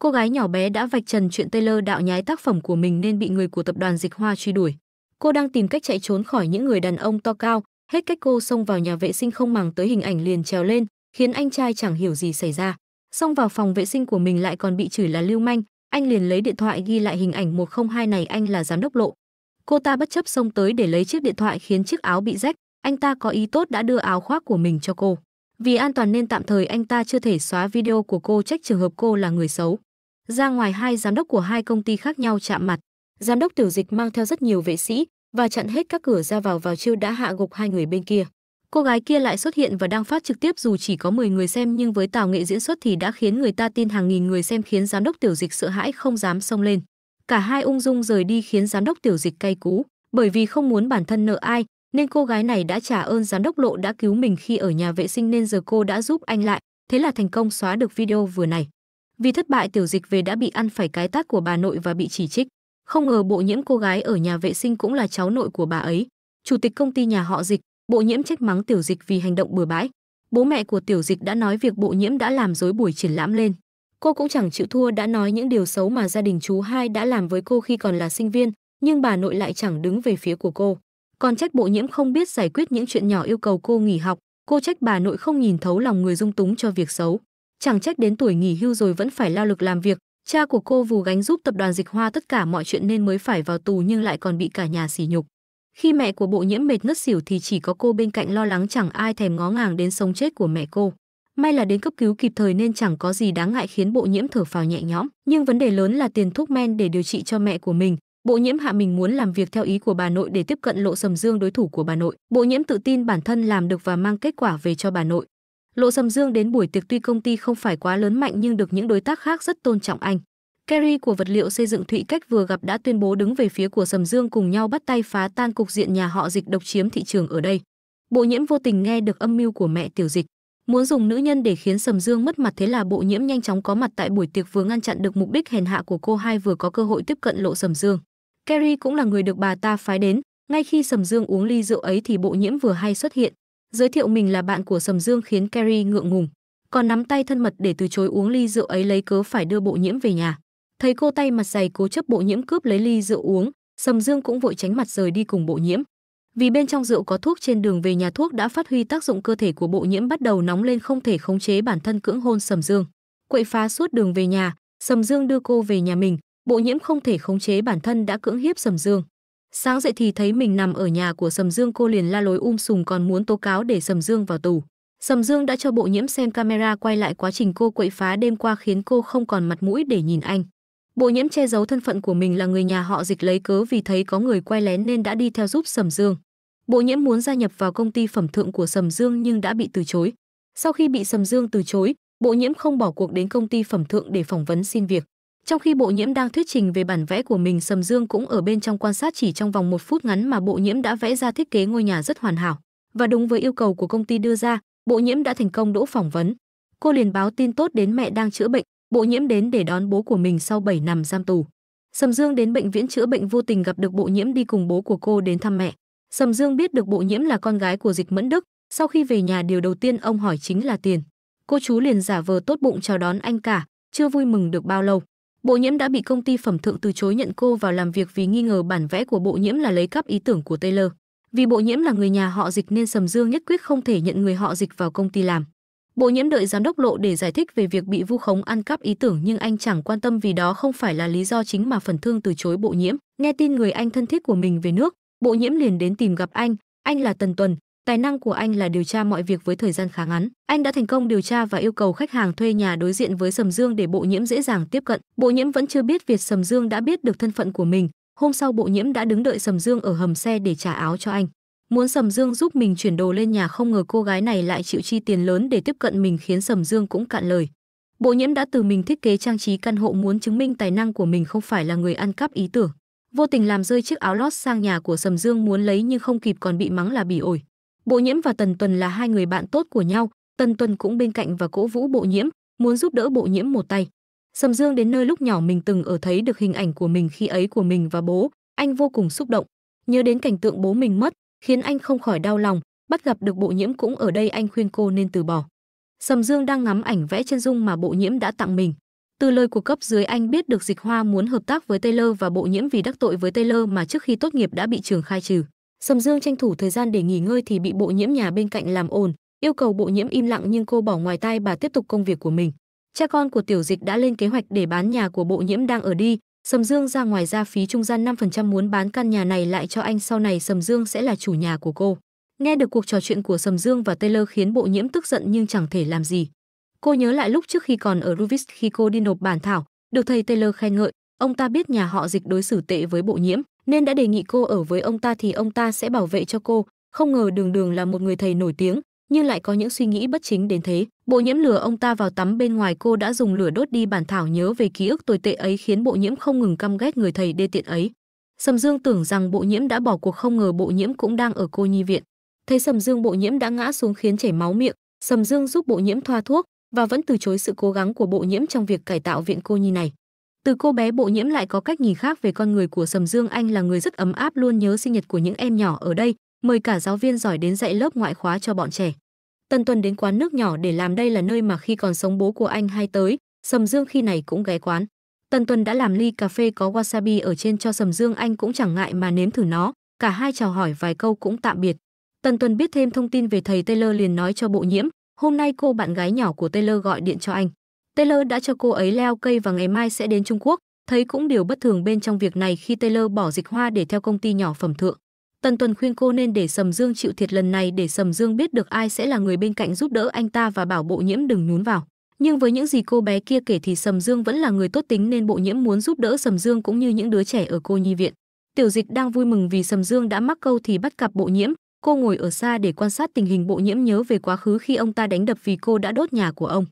Cô gái nhỏ bé đã vạch trần chuyện Taylor đạo nhái tác phẩm của mình nên bị người của tập đoàn Dịch Hoa truy đuổi. Cô đang tìm cách chạy trốn khỏi những người đàn ông to cao, hết cách cô xông vào nhà vệ sinh không màng tới hình ảnh liền trèo lên, khiến anh trai chẳng hiểu gì xảy ra. Xông vào phòng vệ sinh của mình lại còn bị chửi là lưu manh, anh liền lấy điện thoại ghi lại hình ảnh 102 này anh là giám đốc lộ. Cô ta bất chấp xông tới để lấy chiếc điện thoại khiến chiếc áo bị rách, anh ta có ý tốt đã đưa áo khoác của mình cho cô. Vì an toàn nên tạm thời anh ta chưa thể xóa video của cô trách trường hợp cô là người xấu ra ngoài hai giám đốc của hai công ty khác nhau chạm mặt. Giám đốc tiểu dịch mang theo rất nhiều vệ sĩ và chặn hết các cửa ra vào vào chiêu đã hạ gục hai người bên kia. Cô gái kia lại xuất hiện và đang phát trực tiếp dù chỉ có 10 người xem nhưng với tào nghệ diễn xuất thì đã khiến người ta tin hàng nghìn người xem khiến giám đốc tiểu dịch sợ hãi không dám xông lên. Cả hai ung dung rời đi khiến giám đốc tiểu dịch cay cú, bởi vì không muốn bản thân nợ ai nên cô gái này đã trả ơn giám đốc lộ đã cứu mình khi ở nhà vệ sinh nên giờ cô đã giúp anh lại, thế là thành công xóa được video vừa này. Vì thất bại tiểu dịch về đã bị ăn phải cái tát của bà nội và bị chỉ trích. Không ngờ bộ nhiễm cô gái ở nhà vệ sinh cũng là cháu nội của bà ấy. Chủ tịch công ty nhà họ dịch, bộ nhiễm trách mắng tiểu dịch vì hành động bừa bãi. Bố mẹ của tiểu dịch đã nói việc bộ nhiễm đã làm dối buổi triển lãm lên. Cô cũng chẳng chịu thua đã nói những điều xấu mà gia đình chú hai đã làm với cô khi còn là sinh viên, nhưng bà nội lại chẳng đứng về phía của cô. Còn trách bộ nhiễm không biết giải quyết những chuyện nhỏ yêu cầu cô nghỉ học, cô trách bà nội không nhìn thấu lòng người dung túng cho việc xấu chẳng trách đến tuổi nghỉ hưu rồi vẫn phải lao lực làm việc, cha của cô vù gánh giúp tập đoàn Dịch Hoa tất cả mọi chuyện nên mới phải vào tù nhưng lại còn bị cả nhà sỉ nhục. Khi mẹ của Bộ Nhiễm mệt ngất xỉu thì chỉ có cô bên cạnh lo lắng chẳng ai thèm ngó ngàng đến sống chết của mẹ cô. May là đến cấp cứu kịp thời nên chẳng có gì đáng ngại khiến Bộ Nhiễm thở phào nhẹ nhõm, nhưng vấn đề lớn là tiền thuốc men để điều trị cho mẹ của mình. Bộ Nhiễm hạ mình muốn làm việc theo ý của bà nội để tiếp cận Lộ Sầm Dương đối thủ của bà nội. Bộ Nhiễm tự tin bản thân làm được và mang kết quả về cho bà nội. Lộ Sầm Dương đến buổi tiệc tuy công ty không phải quá lớn mạnh nhưng được những đối tác khác rất tôn trọng anh. Kerry của vật liệu xây dựng Thụy Cách vừa gặp đã tuyên bố đứng về phía của Sầm Dương cùng nhau bắt tay phá tan cục diện nhà họ Dịch độc chiếm thị trường ở đây. Bộ Nhiễm vô tình nghe được âm mưu của mẹ Tiểu Dịch, muốn dùng nữ nhân để khiến Sầm Dương mất mặt thế là Bộ Nhiễm nhanh chóng có mặt tại buổi tiệc vừa ngăn chặn được mục đích hèn hạ của cô hai vừa có cơ hội tiếp cận Lộ Sầm Dương. Kerry cũng là người được bà ta phái đến, ngay khi Sầm Dương uống ly rượu ấy thì Bộ Nhiễm vừa hay xuất hiện giới thiệu mình là bạn của Sầm Dương khiến Carrie ngượng ngùng, còn nắm tay thân mật để từ chối uống ly rượu ấy lấy cớ phải đưa bộ nhiễm về nhà. Thấy cô tay mặt dày cố chấp bộ nhiễm cướp lấy ly rượu uống, Sầm Dương cũng vội tránh mặt rời đi cùng bộ nhiễm. Vì bên trong rượu có thuốc trên đường về nhà thuốc đã phát huy tác dụng cơ thể của bộ nhiễm bắt đầu nóng lên không thể khống chế bản thân cưỡng hôn Sầm Dương. Quậy phá suốt đường về nhà, Sầm Dương đưa cô về nhà mình, bộ nhiễm không thể khống chế bản thân đã cưỡng hiếp Sầm Dương. Sáng dậy thì thấy mình nằm ở nhà của Sầm Dương cô liền la lối um sùng, còn muốn tố cáo để Sầm Dương vào tù. Sầm Dương đã cho bộ nhiễm xem camera quay lại quá trình cô quậy phá đêm qua khiến cô không còn mặt mũi để nhìn anh. Bộ nhiễm che giấu thân phận của mình là người nhà họ dịch lấy cớ vì thấy có người quay lén nên đã đi theo giúp Sầm Dương. Bộ nhiễm muốn gia nhập vào công ty phẩm thượng của Sầm Dương nhưng đã bị từ chối. Sau khi bị Sầm Dương từ chối, bộ nhiễm không bỏ cuộc đến công ty phẩm thượng để phỏng vấn xin việc. Trong khi Bộ Nhiễm đang thuyết trình về bản vẽ của mình, Sầm Dương cũng ở bên trong quan sát chỉ trong vòng một phút ngắn mà Bộ Nhiễm đã vẽ ra thiết kế ngôi nhà rất hoàn hảo. Và đúng với yêu cầu của công ty đưa ra, Bộ Nhiễm đã thành công đỗ phỏng vấn. Cô liền báo tin tốt đến mẹ đang chữa bệnh, Bộ Nhiễm đến để đón bố của mình sau 7 năm giam tù. Sầm Dương đến bệnh viện chữa bệnh vô tình gặp được Bộ Nhiễm đi cùng bố của cô đến thăm mẹ. Sầm Dương biết được Bộ Nhiễm là con gái của Dịch Mẫn Đức, sau khi về nhà điều đầu tiên ông hỏi chính là tiền. Cô chú liền giả vờ tốt bụng chào đón anh cả, chưa vui mừng được bao lâu. Bộ Nhiễm đã bị công ty phẩm thượng từ chối nhận cô vào làm việc vì nghi ngờ bản vẽ của Bộ Nhiễm là lấy cắp ý tưởng của Taylor. Vì Bộ Nhiễm là người nhà họ Dịch nên Sầm Dương nhất quyết không thể nhận người họ Dịch vào công ty làm. Bộ Nhiễm đợi giám đốc Lộ để giải thích về việc bị vu khống ăn cắp ý tưởng nhưng anh chẳng quan tâm vì đó không phải là lý do chính mà Phần Thương từ chối Bộ Nhiễm. Nghe tin người anh thân thiết của mình về nước, Bộ Nhiễm liền đến tìm gặp anh, anh là Tần Tuần, Tài năng của anh là điều tra mọi việc với thời gian khá ngắn. Anh đã thành công điều tra và yêu cầu khách hàng thuê nhà đối diện với Sầm Dương để Bộ Nhiễm dễ dàng tiếp cận. Bộ Nhiễm vẫn chưa biết việc Sầm Dương đã biết được thân phận của mình. Hôm sau Bộ Nhiễm đã đứng đợi Sầm Dương ở hầm xe để trả áo cho anh. Muốn Sầm Dương giúp mình chuyển đồ lên nhà không ngờ cô gái này lại chịu chi tiền lớn để tiếp cận mình khiến Sầm Dương cũng cạn lời. Bộ Nhiễm đã từ mình thiết kế trang trí căn hộ muốn chứng minh tài năng của mình không phải là người ăn cắp ý tưởng vô tình làm rơi chiếc áo lót sang nhà của Sầm Dương muốn lấy nhưng không kịp còn bị mắng là bỉ ổi. Bộ Nhiễm và Tần Tuần là hai người bạn tốt của nhau, Tần Tuần cũng bên cạnh và cổ vũ Bộ Nhiễm, muốn giúp đỡ Bộ Nhiễm một tay. Sầm Dương đến nơi lúc nhỏ mình từng ở thấy được hình ảnh của mình khi ấy của mình và bố, anh vô cùng xúc động. Nhớ đến cảnh tượng bố mình mất, khiến anh không khỏi đau lòng, bắt gặp được Bộ Nhiễm cũng ở đây anh khuyên cô nên từ bỏ. Sầm Dương đang ngắm ảnh vẽ chân dung mà Bộ Nhiễm đã tặng mình. Từ lời của cấp dưới anh biết được Dịch Hoa muốn hợp tác với Taylor và Bộ Nhiễm vì đắc tội với Taylor mà trước khi tốt nghiệp đã bị trường khai trừ. Sầm Dương tranh thủ thời gian để nghỉ ngơi thì bị Bộ Nhiễm nhà bên cạnh làm ồn, yêu cầu Bộ Nhiễm im lặng nhưng cô bỏ ngoài tai bà tiếp tục công việc của mình. Cha con của Tiểu Dịch đã lên kế hoạch để bán nhà của Bộ Nhiễm đang ở đi, Sầm Dương ra ngoài ra phí trung gian 5% muốn bán căn nhà này lại cho anh sau này Sầm Dương sẽ là chủ nhà của cô. Nghe được cuộc trò chuyện của Sầm Dương và Taylor khiến Bộ Nhiễm tức giận nhưng chẳng thể làm gì. Cô nhớ lại lúc trước khi còn ở Ruvis khi cô đi nộp bản thảo, được thầy Taylor khen ngợi, ông ta biết nhà họ Dịch đối xử tệ với Bộ Nhiễm nên đã đề nghị cô ở với ông ta thì ông ta sẽ bảo vệ cho cô, không ngờ Đường Đường là một người thầy nổi tiếng, nhưng lại có những suy nghĩ bất chính đến thế. Bộ Nhiễm lửa ông ta vào tắm bên ngoài cô đã dùng lửa đốt đi bản thảo nhớ về ký ức tồi tệ ấy khiến Bộ Nhiễm không ngừng căm ghét người thầy đê tiện ấy. Sầm Dương tưởng rằng Bộ Nhiễm đã bỏ cuộc không ngờ Bộ Nhiễm cũng đang ở cô nhi viện. Thấy Sầm Dương Bộ Nhiễm đã ngã xuống khiến chảy máu miệng, Sầm Dương giúp Bộ Nhiễm thoa thuốc và vẫn từ chối sự cố gắng của Bộ Nhiễm trong việc cải tạo viện cô nhi này. Từ cô bé bộ nhiễm lại có cách nhìn khác về con người của Sầm Dương Anh là người rất ấm áp luôn nhớ sinh nhật của những em nhỏ ở đây, mời cả giáo viên giỏi đến dạy lớp ngoại khóa cho bọn trẻ. Tân Tuần đến quán nước nhỏ để làm đây là nơi mà khi còn sống bố của anh hay tới, Sầm Dương khi này cũng ghé quán. Tân Tuần đã làm ly cà phê có wasabi ở trên cho Sầm Dương Anh cũng chẳng ngại mà nếm thử nó, cả hai chào hỏi vài câu cũng tạm biệt. Tân Tuần biết thêm thông tin về thầy Taylor liền nói cho bộ nhiễm, hôm nay cô bạn gái nhỏ của Taylor gọi điện cho anh. Taylor đã cho cô ấy leo cây và ngày mai sẽ đến Trung Quốc, thấy cũng điều bất thường bên trong việc này khi Taylor bỏ dịch hoa để theo công ty nhỏ phẩm thượng. Tần Tuần khuyên cô nên để Sầm Dương chịu thiệt lần này để Sầm Dương biết được ai sẽ là người bên cạnh giúp đỡ anh ta và bảo bộ nhiễm đừng nhún vào. Nhưng với những gì cô bé kia kể thì Sầm Dương vẫn là người tốt tính nên bộ nhiễm muốn giúp đỡ Sầm Dương cũng như những đứa trẻ ở cô nhi viện. Tiểu dịch đang vui mừng vì Sầm Dương đã mắc câu thì bắt cặp bộ nhiễm. Cô ngồi ở xa để quan sát tình hình bộ nhiễm nhớ về quá khứ khi ông ta đánh đập vì cô đã đốt nhà của ông.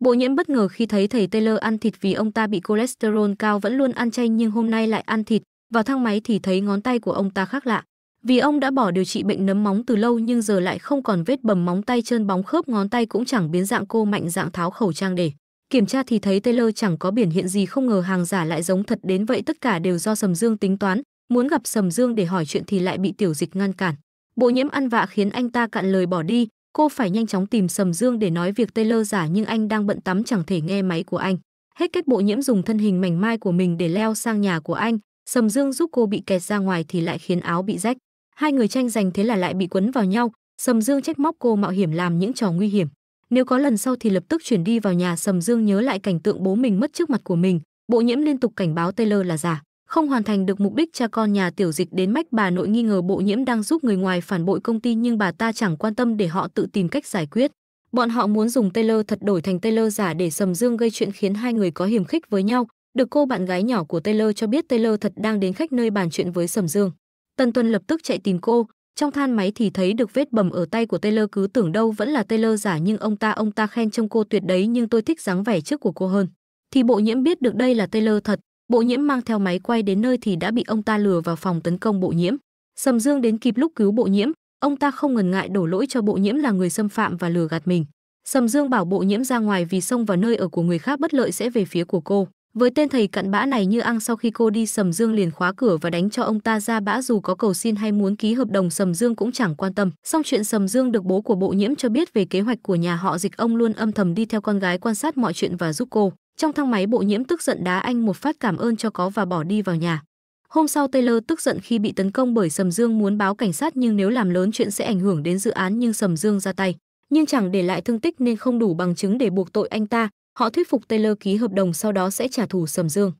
Bộ nhiễm bất ngờ khi thấy thầy Taylor ăn thịt vì ông ta bị cholesterol cao vẫn luôn ăn chay nhưng hôm nay lại ăn thịt. Vào thang máy thì thấy ngón tay của ông ta khác lạ. Vì ông đã bỏ điều trị bệnh nấm móng từ lâu nhưng giờ lại không còn vết bầm móng tay trơn bóng khớp ngón tay cũng chẳng biến dạng cô mạnh dạng tháo khẩu trang để. Kiểm tra thì thấy Taylor chẳng có biển hiện gì không ngờ hàng giả lại giống thật đến vậy tất cả đều do Sầm Dương tính toán, muốn gặp Sầm Dương để hỏi chuyện thì lại bị tiểu dịch ngăn cản. Bộ nhiễm ăn vạ khiến anh ta cạn lời bỏ đi, Cô phải nhanh chóng tìm Sầm Dương để nói việc Taylor giả nhưng anh đang bận tắm chẳng thể nghe máy của anh. Hết cách bộ nhiễm dùng thân hình mảnh mai của mình để leo sang nhà của anh, Sầm Dương giúp cô bị kẹt ra ngoài thì lại khiến áo bị rách. Hai người tranh giành thế là lại bị quấn vào nhau, Sầm Dương trách móc cô mạo hiểm làm những trò nguy hiểm. Nếu có lần sau thì lập tức chuyển đi vào nhà Sầm Dương nhớ lại cảnh tượng bố mình mất trước mặt của mình, bộ nhiễm liên tục cảnh báo Taylor là giả không hoàn thành được mục đích cha con nhà tiểu dịch đến mách bà nội nghi ngờ bộ nhiễm đang giúp người ngoài phản bội công ty nhưng bà ta chẳng quan tâm để họ tự tìm cách giải quyết. Bọn họ muốn dùng Taylor thật đổi thành Taylor giả để sầm dương gây chuyện khiến hai người có hiểm khích với nhau. Được cô bạn gái nhỏ của Taylor cho biết Taylor thật đang đến khách nơi bàn chuyện với sầm dương. Tân Tuân lập tức chạy tìm cô, trong than máy thì thấy được vết bầm ở tay của Taylor cứ tưởng đâu vẫn là Taylor giả nhưng ông ta ông ta khen trông cô tuyệt đấy nhưng tôi thích dáng vẻ trước của cô hơn. Thì bộ nhiễm biết được đây là Taylor thật, Bộ nhiễm mang theo máy quay đến nơi thì đã bị ông ta lừa vào phòng tấn công bộ nhiễm. Sầm Dương đến kịp lúc cứu bộ nhiễm, ông ta không ngần ngại đổ lỗi cho bộ nhiễm là người xâm phạm và lừa gạt mình. Sầm Dương bảo bộ nhiễm ra ngoài vì xông vào nơi ở của người khác bất lợi sẽ về phía của cô. Với tên thầy cặn bã này như ăn sau khi cô đi Sầm Dương liền khóa cửa và đánh cho ông ta ra bã dù có cầu xin hay muốn ký hợp đồng Sầm Dương cũng chẳng quan tâm. Xong chuyện Sầm Dương được bố của bộ nhiễm cho biết về kế hoạch của nhà họ dịch ông luôn âm thầm đi theo con gái quan sát mọi chuyện và giúp cô. Trong thang máy bộ nhiễm tức giận đá anh một phát cảm ơn cho có và bỏ đi vào nhà. Hôm sau Taylor tức giận khi bị tấn công bởi Sầm Dương muốn báo cảnh sát nhưng nếu làm lớn chuyện sẽ ảnh hưởng đến dự án nhưng Sầm Dương ra tay, nhưng chẳng để lại thương tích nên không đủ bằng chứng để buộc tội anh ta. Họ thuyết phục Taylor ký hợp đồng sau đó sẽ trả thù Sầm Dương.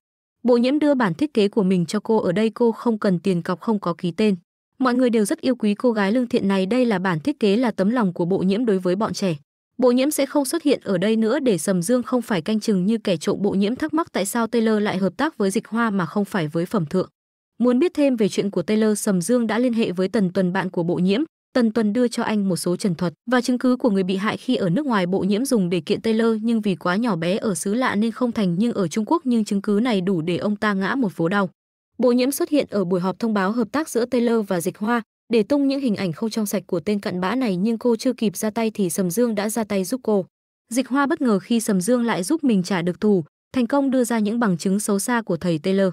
Bộ nhiễm đưa bản thiết kế của mình cho cô ở đây cô không cần tiền cọc không có ký tên. Mọi người đều rất yêu quý cô gái lương thiện này đây là bản thiết kế là tấm lòng của bộ nhiễm đối với bọn trẻ. Bộ nhiễm sẽ không xuất hiện ở đây nữa để Sầm Dương không phải canh chừng như kẻ trộm bộ nhiễm thắc mắc tại sao Taylor lại hợp tác với dịch hoa mà không phải với phẩm thượng. Muốn biết thêm về chuyện của Taylor, Sầm Dương đã liên hệ với Tần Tuần bạn của bộ nhiễm. Tần Tuần đưa cho anh một số trần thuật và chứng cứ của người bị hại khi ở nước ngoài bộ nhiễm dùng để kiện Taylor nhưng vì quá nhỏ bé ở xứ lạ nên không thành nhưng ở Trung Quốc nhưng chứng cứ này đủ để ông ta ngã một phố đau. Bộ nhiễm xuất hiện ở buổi họp thông báo hợp tác giữa Taylor và Dịch Hoa, để tung những hình ảnh không trong sạch của tên cặn bã này nhưng cô chưa kịp ra tay thì Sầm Dương đã ra tay giúp cô. Dịch Hoa bất ngờ khi Sầm Dương lại giúp mình trả được thù, thành công đưa ra những bằng chứng xấu xa của thầy Taylor.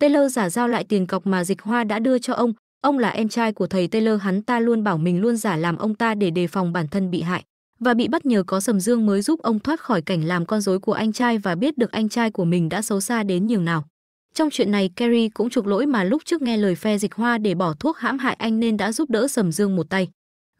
Taylor giả giao lại tiền cọc mà Dịch Hoa đã đưa cho ông, ông là em trai của thầy Taylor hắn ta luôn bảo mình luôn giả làm ông ta để đề phòng bản thân bị hại và bị bắt nhờ có Sầm Dương mới giúp ông thoát khỏi cảnh làm con rối của anh trai và biết được anh trai của mình đã xấu xa đến nhường nào. Trong chuyện này Kerry cũng trục lỗi mà lúc trước nghe lời phe dịch hoa để bỏ thuốc hãm hại anh nên đã giúp đỡ Sầm Dương một tay.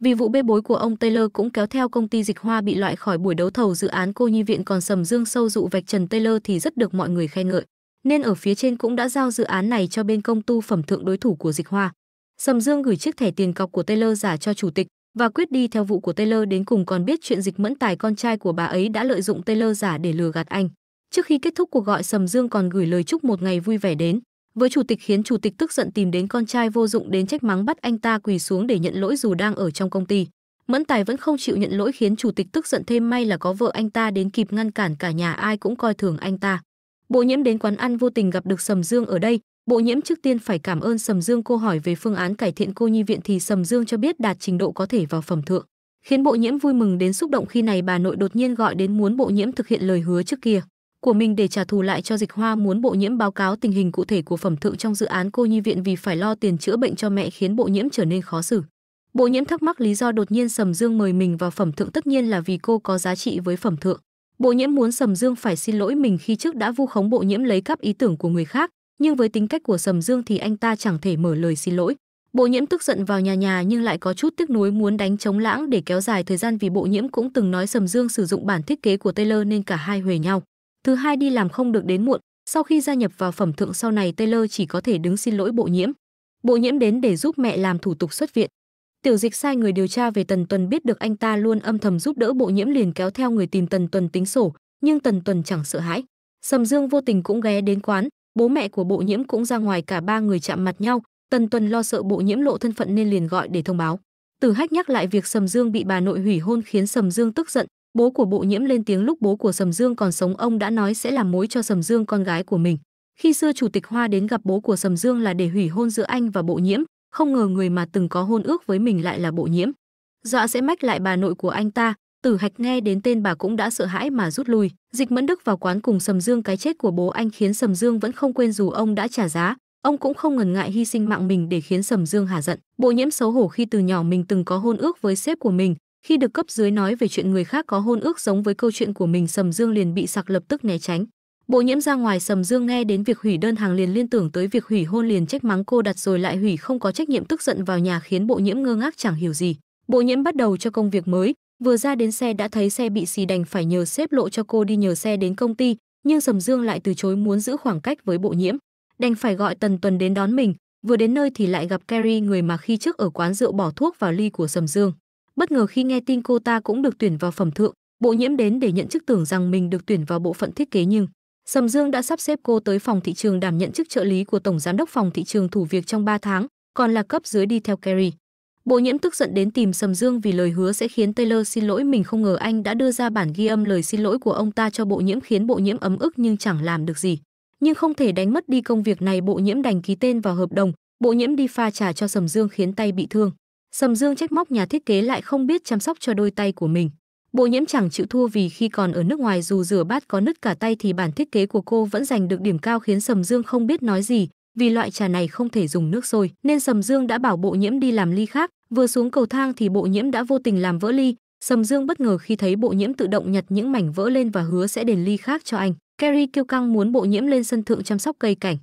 Vì vụ bê bối của ông Taylor cũng kéo theo công ty dịch hoa bị loại khỏi buổi đấu thầu dự án cô nhi viện còn Sầm Dương sâu dụ vạch Trần Taylor thì rất được mọi người khen ngợi. Nên ở phía trên cũng đã giao dự án này cho bên công tu phẩm thượng đối thủ của dịch hoa. Sầm Dương gửi chiếc thẻ tiền cọc của Taylor giả cho chủ tịch và quyết đi theo vụ của Taylor đến cùng còn biết chuyện dịch mẫn tài con trai của bà ấy đã lợi dụng Taylor giả để lừa gạt anh. Trước khi kết thúc cuộc gọi Sầm Dương còn gửi lời chúc một ngày vui vẻ đến với chủ tịch khiến chủ tịch tức giận tìm đến con trai vô dụng đến trách mắng bắt anh ta quỳ xuống để nhận lỗi dù đang ở trong công ty. Mẫn Tài vẫn không chịu nhận lỗi khiến chủ tịch tức giận thêm may là có vợ anh ta đến kịp ngăn cản cả nhà ai cũng coi thường anh ta. Bộ Nhiễm đến quán ăn vô tình gặp được Sầm Dương ở đây, Bộ Nhiễm trước tiên phải cảm ơn Sầm Dương cô hỏi về phương án cải thiện cô nhi viện thì Sầm Dương cho biết đạt trình độ có thể vào phẩm thượng, khiến Bộ Nhiễm vui mừng đến xúc động khi này bà nội đột nhiên gọi đến muốn Bộ Nhiễm thực hiện lời hứa trước kia của mình để trả thù lại cho Dịch Hoa muốn Bộ Nhiễm báo cáo tình hình cụ thể của phẩm thượng trong dự án cô nhi viện vì phải lo tiền chữa bệnh cho mẹ khiến Bộ Nhiễm trở nên khó xử. Bộ Nhiễm thắc mắc lý do đột nhiên Sầm Dương mời mình vào phẩm thượng tất nhiên là vì cô có giá trị với phẩm thượng. Bộ Nhiễm muốn Sầm Dương phải xin lỗi mình khi trước đã vu khống Bộ Nhiễm lấy cắp ý tưởng của người khác, nhưng với tính cách của Sầm Dương thì anh ta chẳng thể mở lời xin lỗi. Bộ Nhiễm tức giận vào nhà nhà nhưng lại có chút tiếc nuối muốn đánh chống lãng để kéo dài thời gian vì Bộ Nhiễm cũng từng nói Sầm Dương sử dụng bản thiết kế của Taylor nên cả hai huề nhau thứ hai đi làm không được đến muộn sau khi gia nhập vào phẩm thượng sau này taylor chỉ có thể đứng xin lỗi bộ nhiễm bộ nhiễm đến để giúp mẹ làm thủ tục xuất viện tiểu dịch sai người điều tra về tần tuần biết được anh ta luôn âm thầm giúp đỡ bộ nhiễm liền kéo theo người tìm tần tuần tính sổ nhưng tần tuần chẳng sợ hãi sầm dương vô tình cũng ghé đến quán bố mẹ của bộ nhiễm cũng ra ngoài cả ba người chạm mặt nhau tần tuần lo sợ bộ nhiễm lộ thân phận nên liền gọi để thông báo tử hách nhắc lại việc sầm dương bị bà nội hủy hôn khiến sầm dương tức giận Bố của Bộ Nhiễm lên tiếng lúc bố của Sầm Dương còn sống ông đã nói sẽ làm mối cho Sầm Dương con gái của mình. Khi xưa Chủ tịch Hoa đến gặp bố của Sầm Dương là để hủy hôn giữa anh và Bộ Nhiễm, không ngờ người mà từng có hôn ước với mình lại là Bộ Nhiễm. Dọa dạ sẽ mách lại bà nội của anh ta, Tử Hạch nghe đến tên bà cũng đã sợ hãi mà rút lui. Dịch Mẫn Đức vào quán cùng Sầm Dương cái chết của bố anh khiến Sầm Dương vẫn không quên dù ông đã trả giá, ông cũng không ngần ngại hy sinh mạng mình để khiến Sầm Dương hả giận. Bộ Nhiễm xấu hổ khi từ nhỏ mình từng có hôn ước với sếp của mình, khi được cấp dưới nói về chuyện người khác có hôn ước giống với câu chuyện của mình Sầm Dương liền bị sặc lập tức né tránh. Bộ nhiễm ra ngoài Sầm Dương nghe đến việc hủy đơn hàng liền liên tưởng tới việc hủy hôn liền trách mắng cô đặt rồi lại hủy không có trách nhiệm tức giận vào nhà khiến bộ nhiễm ngơ ngác chẳng hiểu gì. Bộ nhiễm bắt đầu cho công việc mới, vừa ra đến xe đã thấy xe bị xì đành phải nhờ xếp lộ cho cô đi nhờ xe đến công ty, nhưng Sầm Dương lại từ chối muốn giữ khoảng cách với bộ nhiễm. Đành phải gọi Tần Tuần đến đón mình, vừa đến nơi thì lại gặp Kerry người mà khi trước ở quán rượu bỏ thuốc vào ly của Sầm Dương bất ngờ khi nghe tin cô ta cũng được tuyển vào phẩm thượng, Bộ Nhiễm đến để nhận chức tưởng rằng mình được tuyển vào bộ phận thiết kế nhưng Sầm Dương đã sắp xếp cô tới phòng thị trường đảm nhận chức trợ lý của tổng giám đốc phòng thị trường thủ việc trong 3 tháng, còn là cấp dưới đi theo Kerry. Bộ Nhiễm tức giận đến tìm Sầm Dương vì lời hứa sẽ khiến Taylor xin lỗi mình không ngờ anh đã đưa ra bản ghi âm lời xin lỗi của ông ta cho Bộ Nhiễm khiến Bộ Nhiễm ấm ức nhưng chẳng làm được gì. Nhưng không thể đánh mất đi công việc này, Bộ Nhiễm đành ký tên vào hợp đồng, Bộ Nhiễm đi pha trà cho Sầm Dương khiến tay bị thương. Sầm Dương trách móc nhà thiết kế lại không biết chăm sóc cho đôi tay của mình. Bộ nhiễm chẳng chịu thua vì khi còn ở nước ngoài dù rửa bát có nứt cả tay thì bản thiết kế của cô vẫn giành được điểm cao khiến Sầm Dương không biết nói gì, vì loại trà này không thể dùng nước sôi, nên Sầm Dương đã bảo bộ nhiễm đi làm ly khác, vừa xuống cầu thang thì bộ nhiễm đã vô tình làm vỡ ly, Sầm Dương bất ngờ khi thấy bộ nhiễm tự động nhặt những mảnh vỡ lên và hứa sẽ đền ly khác cho anh. Kerry kêu căng muốn bộ nhiễm lên sân thượng chăm sóc cây cảnh.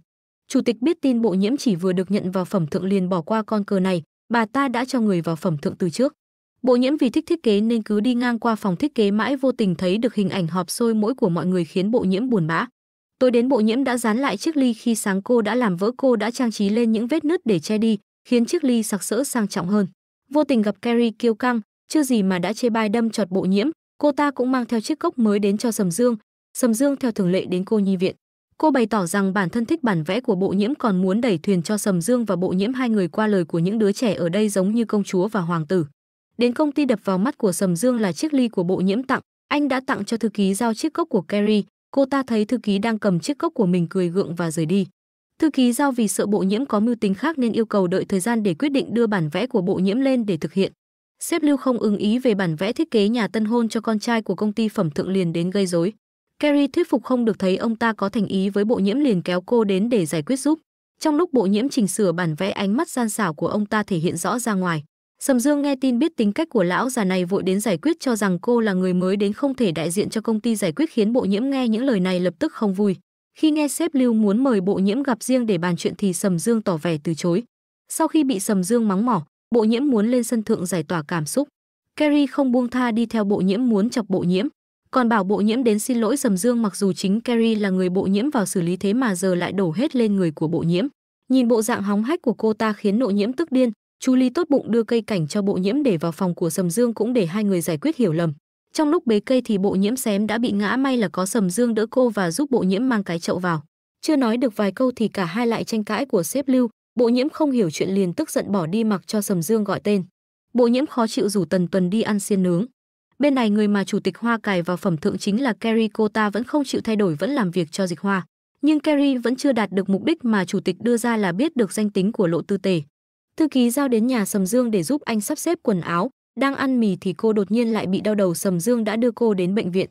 Chủ tịch biết tin bộ nhiễm chỉ vừa được nhận vào phẩm thượng liền bỏ qua con cờ này, bà ta đã cho người vào phẩm thượng từ trước. Bộ nhiễm vì thích thiết kế nên cứ đi ngang qua phòng thiết kế mãi vô tình thấy được hình ảnh họp sôi mỗi của mọi người khiến bộ nhiễm buồn bã. Tôi đến bộ nhiễm đã dán lại chiếc ly khi sáng cô đã làm vỡ cô đã trang trí lên những vết nứt để che đi, khiến chiếc ly sặc sỡ sang trọng hơn. Vô tình gặp Carrie kiêu căng, chưa gì mà đã chê bai đâm chọt bộ nhiễm, cô ta cũng mang theo chiếc cốc mới đến cho Sầm Dương. Sầm Dương theo thường lệ đến cô nhi viện. Cô bày tỏ rằng bản thân thích bản vẽ của Bộ Nhiễm còn muốn đẩy thuyền cho Sầm Dương và Bộ Nhiễm hai người qua lời của những đứa trẻ ở đây giống như công chúa và hoàng tử. Đến công ty đập vào mắt của Sầm Dương là chiếc ly của Bộ Nhiễm tặng, anh đã tặng cho thư ký giao chiếc cốc của Kerry, cô ta thấy thư ký đang cầm chiếc cốc của mình cười gượng và rời đi. Thư ký giao vì sợ Bộ Nhiễm có mưu tính khác nên yêu cầu đợi thời gian để quyết định đưa bản vẽ của Bộ Nhiễm lên để thực hiện. Sếp Lưu không ưng ý về bản vẽ thiết kế nhà tân hôn cho con trai của công ty phẩm thượng liền đến gây rối. Carrie thuyết phục không được thấy ông ta có thành ý với bộ nhiễm liền kéo cô đến để giải quyết giúp. Trong lúc bộ nhiễm chỉnh sửa bản vẽ ánh mắt gian xảo của ông ta thể hiện rõ ra ngoài. Sầm Dương nghe tin biết tính cách của lão già này vội đến giải quyết cho rằng cô là người mới đến không thể đại diện cho công ty giải quyết khiến bộ nhiễm nghe những lời này lập tức không vui. Khi nghe sếp Lưu muốn mời bộ nhiễm gặp riêng để bàn chuyện thì Sầm Dương tỏ vẻ từ chối. Sau khi bị Sầm Dương mắng mỏ, bộ nhiễm muốn lên sân thượng giải tỏa cảm xúc. Kerry không buông tha đi theo bộ nhiễm muốn chọc bộ nhiễm. Còn bảo bộ nhiễm đến xin lỗi dầm Dương mặc dù chính Kerry là người bộ nhiễm vào xử lý thế mà giờ lại đổ hết lên người của bộ nhiễm. Nhìn bộ dạng hóng hách của cô ta khiến nộ nhiễm tức điên, chú Ly tốt bụng đưa cây cảnh cho bộ nhiễm để vào phòng của Sầm Dương cũng để hai người giải quyết hiểu lầm. Trong lúc bế cây thì bộ nhiễm xém đã bị ngã may là có Sầm Dương đỡ cô và giúp bộ nhiễm mang cái chậu vào. Chưa nói được vài câu thì cả hai lại tranh cãi của sếp Lưu, bộ nhiễm không hiểu chuyện liền tức giận bỏ đi mặc cho Sầm Dương gọi tên. Bộ nhiễm khó chịu rủ Tần Tuần đi ăn xiên nướng. Bên này người mà chủ tịch Hoa cài vào phẩm thượng chính là Kerry cô ta vẫn không chịu thay đổi vẫn làm việc cho dịch Hoa. Nhưng Kerry vẫn chưa đạt được mục đích mà chủ tịch đưa ra là biết được danh tính của lộ tư tề. Thư ký giao đến nhà Sầm Dương để giúp anh sắp xếp quần áo. Đang ăn mì thì cô đột nhiên lại bị đau đầu Sầm Dương đã đưa cô đến bệnh viện.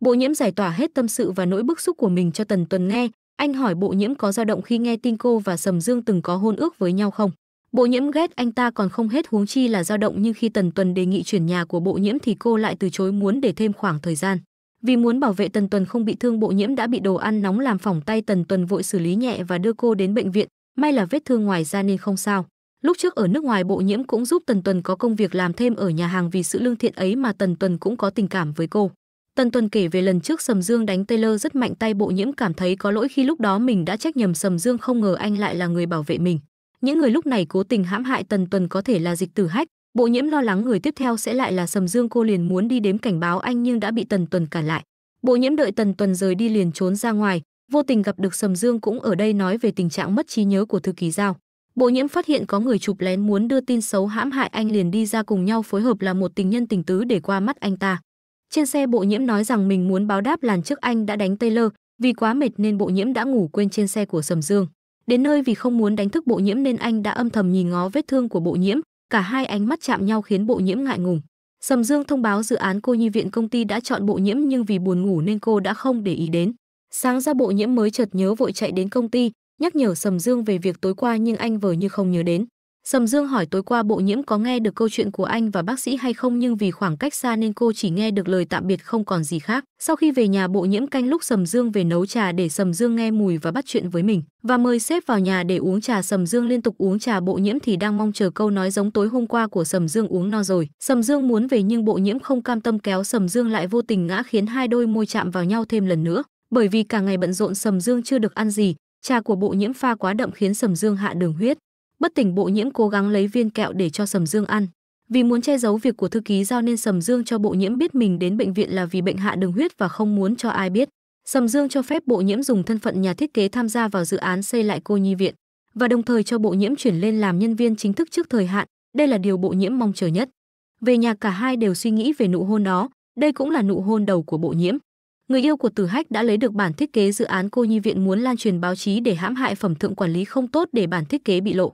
Bộ nhiễm giải tỏa hết tâm sự và nỗi bức xúc của mình cho Tần Tuần nghe. Anh hỏi bộ nhiễm có dao động khi nghe tin cô và Sầm Dương từng có hôn ước với nhau không? Bộ nhiễm ghét anh ta còn không hết huống chi là dao động nhưng khi Tần Tuần đề nghị chuyển nhà của bộ nhiễm thì cô lại từ chối muốn để thêm khoảng thời gian. Vì muốn bảo vệ Tần Tuần không bị thương bộ nhiễm đã bị đồ ăn nóng làm phỏng tay Tần Tuần vội xử lý nhẹ và đưa cô đến bệnh viện, may là vết thương ngoài da nên không sao. Lúc trước ở nước ngoài bộ nhiễm cũng giúp Tần Tuần có công việc làm thêm ở nhà hàng vì sự lương thiện ấy mà Tần Tuần cũng có tình cảm với cô. Tần Tuần kể về lần trước Sầm Dương đánh Taylor rất mạnh tay bộ nhiễm cảm thấy có lỗi khi lúc đó mình đã trách nhầm Sầm Dương không ngờ anh lại là người bảo vệ mình những người lúc này cố tình hãm hại tần tuần có thể là dịch tử hách bộ nhiễm lo lắng người tiếp theo sẽ lại là sầm dương cô liền muốn đi đếm cảnh báo anh nhưng đã bị tần tuần cản lại bộ nhiễm đợi tần tuần rời đi liền trốn ra ngoài vô tình gặp được sầm dương cũng ở đây nói về tình trạng mất trí nhớ của thư ký giao bộ nhiễm phát hiện có người chụp lén muốn đưa tin xấu hãm hại anh liền đi ra cùng nhau phối hợp là một tình nhân tình tứ để qua mắt anh ta trên xe bộ nhiễm nói rằng mình muốn báo đáp làn trước anh đã đánh taylor vì quá mệt nên bộ nhiễm đã ngủ quên trên xe của sầm dương Đến nơi vì không muốn đánh thức bộ nhiễm nên anh đã âm thầm nhìn ngó vết thương của bộ nhiễm, cả hai ánh mắt chạm nhau khiến bộ nhiễm ngại ngùng. Sầm Dương thông báo dự án cô nhi viện công ty đã chọn bộ nhiễm nhưng vì buồn ngủ nên cô đã không để ý đến. Sáng ra bộ nhiễm mới chợt nhớ vội chạy đến công ty, nhắc nhở Sầm Dương về việc tối qua nhưng anh vờ như không nhớ đến. Sầm Dương hỏi tối qua bộ nhiễm có nghe được câu chuyện của anh và bác sĩ hay không nhưng vì khoảng cách xa nên cô chỉ nghe được lời tạm biệt không còn gì khác. Sau khi về nhà bộ nhiễm canh lúc Sầm Dương về nấu trà để Sầm Dương nghe mùi và bắt chuyện với mình và mời sếp vào nhà để uống trà Sầm Dương liên tục uống trà bộ nhiễm thì đang mong chờ câu nói giống tối hôm qua của Sầm Dương uống no rồi. Sầm Dương muốn về nhưng bộ nhiễm không cam tâm kéo Sầm Dương lại vô tình ngã khiến hai đôi môi chạm vào nhau thêm lần nữa. Bởi vì cả ngày bận rộn Sầm Dương chưa được ăn gì, trà của bộ nhiễm pha quá đậm khiến Sầm Dương hạ đường huyết bất tỉnh bộ nhiễm cố gắng lấy viên kẹo để cho sầm dương ăn vì muốn che giấu việc của thư ký giao nên sầm dương cho bộ nhiễm biết mình đến bệnh viện là vì bệnh hạ đường huyết và không muốn cho ai biết sầm dương cho phép bộ nhiễm dùng thân phận nhà thiết kế tham gia vào dự án xây lại cô nhi viện và đồng thời cho bộ nhiễm chuyển lên làm nhân viên chính thức trước thời hạn đây là điều bộ nhiễm mong chờ nhất về nhà cả hai đều suy nghĩ về nụ hôn đó đây cũng là nụ hôn đầu của bộ nhiễm người yêu của Tử Hách đã lấy được bản thiết kế dự án cô nhi viện muốn lan truyền báo chí để hãm hại phẩm thượng quản lý không tốt để bản thiết kế bị lộ.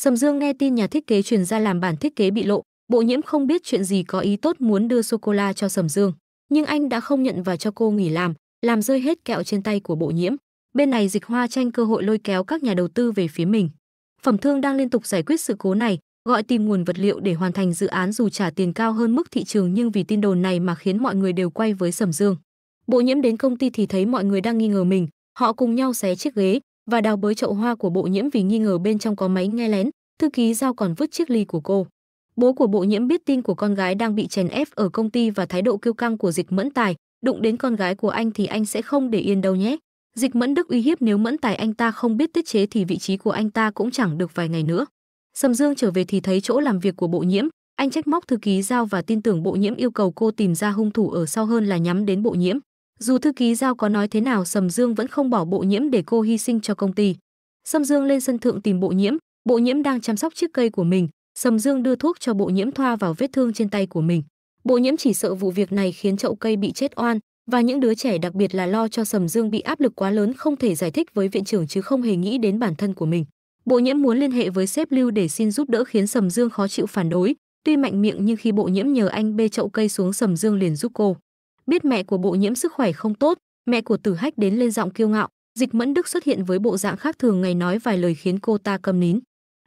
Sầm Dương nghe tin nhà thiết kế truyền ra làm bản thiết kế bị lộ, Bộ Nhiễm không biết chuyện gì có ý tốt muốn đưa sô cô la cho Sầm Dương, nhưng anh đã không nhận và cho cô nghỉ làm, làm rơi hết kẹo trên tay của Bộ Nhiễm. Bên này Dịch Hoa tranh cơ hội lôi kéo các nhà đầu tư về phía mình. Phẩm Thương đang liên tục giải quyết sự cố này, gọi tìm nguồn vật liệu để hoàn thành dự án dù trả tiền cao hơn mức thị trường nhưng vì tin đồn này mà khiến mọi người đều quay với Sầm Dương. Bộ Nhiễm đến công ty thì thấy mọi người đang nghi ngờ mình, họ cùng nhau xé chiếc ghế, và đào bới chậu hoa của bộ nhiễm vì nghi ngờ bên trong có máy nghe lén, thư ký giao còn vứt chiếc ly của cô. Bố của bộ nhiễm biết tin của con gái đang bị chèn ép ở công ty và thái độ kiêu căng của dịch mẫn tài, đụng đến con gái của anh thì anh sẽ không để yên đâu nhé. Dịch mẫn đức uy hiếp nếu mẫn tài anh ta không biết tiết chế thì vị trí của anh ta cũng chẳng được vài ngày nữa. Sầm Dương trở về thì thấy chỗ làm việc của bộ nhiễm, anh trách móc thư ký giao và tin tưởng bộ nhiễm yêu cầu cô tìm ra hung thủ ở sau hơn là nhắm đến bộ nhiễm. Dù thư ký Giao có nói thế nào Sầm Dương vẫn không bỏ bộ nhiễm để cô hy sinh cho công ty. Sầm Dương lên sân thượng tìm bộ nhiễm, bộ nhiễm đang chăm sóc chiếc cây của mình, Sầm Dương đưa thuốc cho bộ nhiễm thoa vào vết thương trên tay của mình. Bộ nhiễm chỉ sợ vụ việc này khiến chậu cây bị chết oan, và những đứa trẻ đặc biệt là lo cho Sầm Dương bị áp lực quá lớn không thể giải thích với viện trưởng chứ không hề nghĩ đến bản thân của mình. Bộ nhiễm muốn liên hệ với sếp Lưu để xin giúp đỡ khiến Sầm Dương khó chịu phản đối, tuy mạnh miệng nhưng khi bộ nhiễm nhờ anh bê chậu cây xuống Sầm Dương liền giúp cô biết mẹ của bộ nhiễm sức khỏe không tốt, mẹ của Tử Hách đến lên giọng kiêu ngạo, Dịch Mẫn Đức xuất hiện với bộ dạng khác thường ngày nói vài lời khiến cô ta câm nín.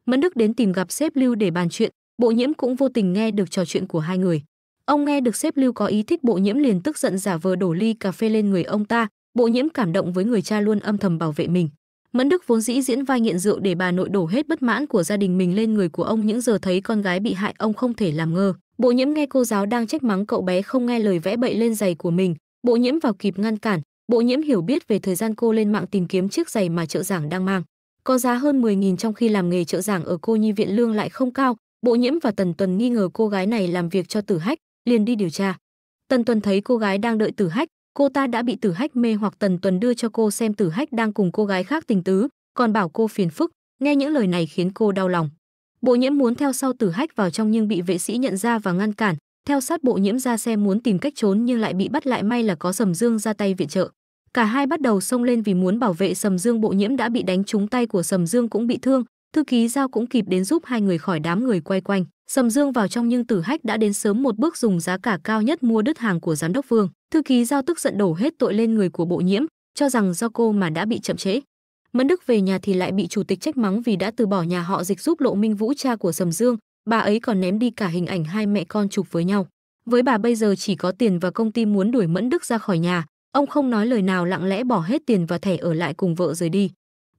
Mẫn Đức đến tìm gặp sếp Lưu để bàn chuyện, Bộ Nhiễm cũng vô tình nghe được trò chuyện của hai người. Ông nghe được sếp Lưu có ý thích Bộ Nhiễm liền tức giận giả vờ đổ ly cà phê lên người ông ta, Bộ Nhiễm cảm động với người cha luôn âm thầm bảo vệ mình. Mẫn Đức vốn dĩ diễn vai nghiện rượu để bà nội đổ hết bất mãn của gia đình mình lên người của ông những giờ thấy con gái bị hại ông không thể làm ngơ. Bộ nhiễm nghe cô giáo đang trách mắng cậu bé không nghe lời vẽ bậy lên giày của mình, bộ nhiễm vào kịp ngăn cản, bộ nhiễm hiểu biết về thời gian cô lên mạng tìm kiếm chiếc giày mà trợ giảng đang mang. Có giá hơn 10.000 trong khi làm nghề trợ giảng ở cô nhi viện lương lại không cao, bộ nhiễm và Tần Tuần nghi ngờ cô gái này làm việc cho tử hách, liền đi điều tra. Tần Tuần thấy cô gái đang đợi tử hách, cô ta đã bị tử hách mê hoặc Tần Tuần đưa cho cô xem tử hách đang cùng cô gái khác tình tứ, còn bảo cô phiền phức, nghe những lời này khiến cô đau lòng. Bộ nhiễm muốn theo sau tử hách vào trong nhưng bị vệ sĩ nhận ra và ngăn cản, theo sát bộ nhiễm ra xe muốn tìm cách trốn nhưng lại bị bắt lại may là có sầm dương ra tay viện trợ. Cả hai bắt đầu xông lên vì muốn bảo vệ sầm dương bộ nhiễm đã bị đánh trúng tay của sầm dương cũng bị thương, thư ký giao cũng kịp đến giúp hai người khỏi đám người quay quanh. Sầm Dương vào trong nhưng Tử Hách đã đến sớm một bước dùng giá cả cao nhất mua đứt hàng của giám đốc Vương. Thư ký giao tức giận đổ hết tội lên người của Bộ Nhiễm, cho rằng do cô mà đã bị chậm trễ. Mẫn Đức về nhà thì lại bị chủ tịch trách mắng vì đã từ bỏ nhà họ Dịch giúp Lộ Minh Vũ cha của Sầm Dương, bà ấy còn ném đi cả hình ảnh hai mẹ con chụp với nhau. Với bà bây giờ chỉ có tiền và công ty muốn đuổi Mẫn Đức ra khỏi nhà, ông không nói lời nào lặng lẽ bỏ hết tiền và thẻ ở lại cùng vợ rời đi.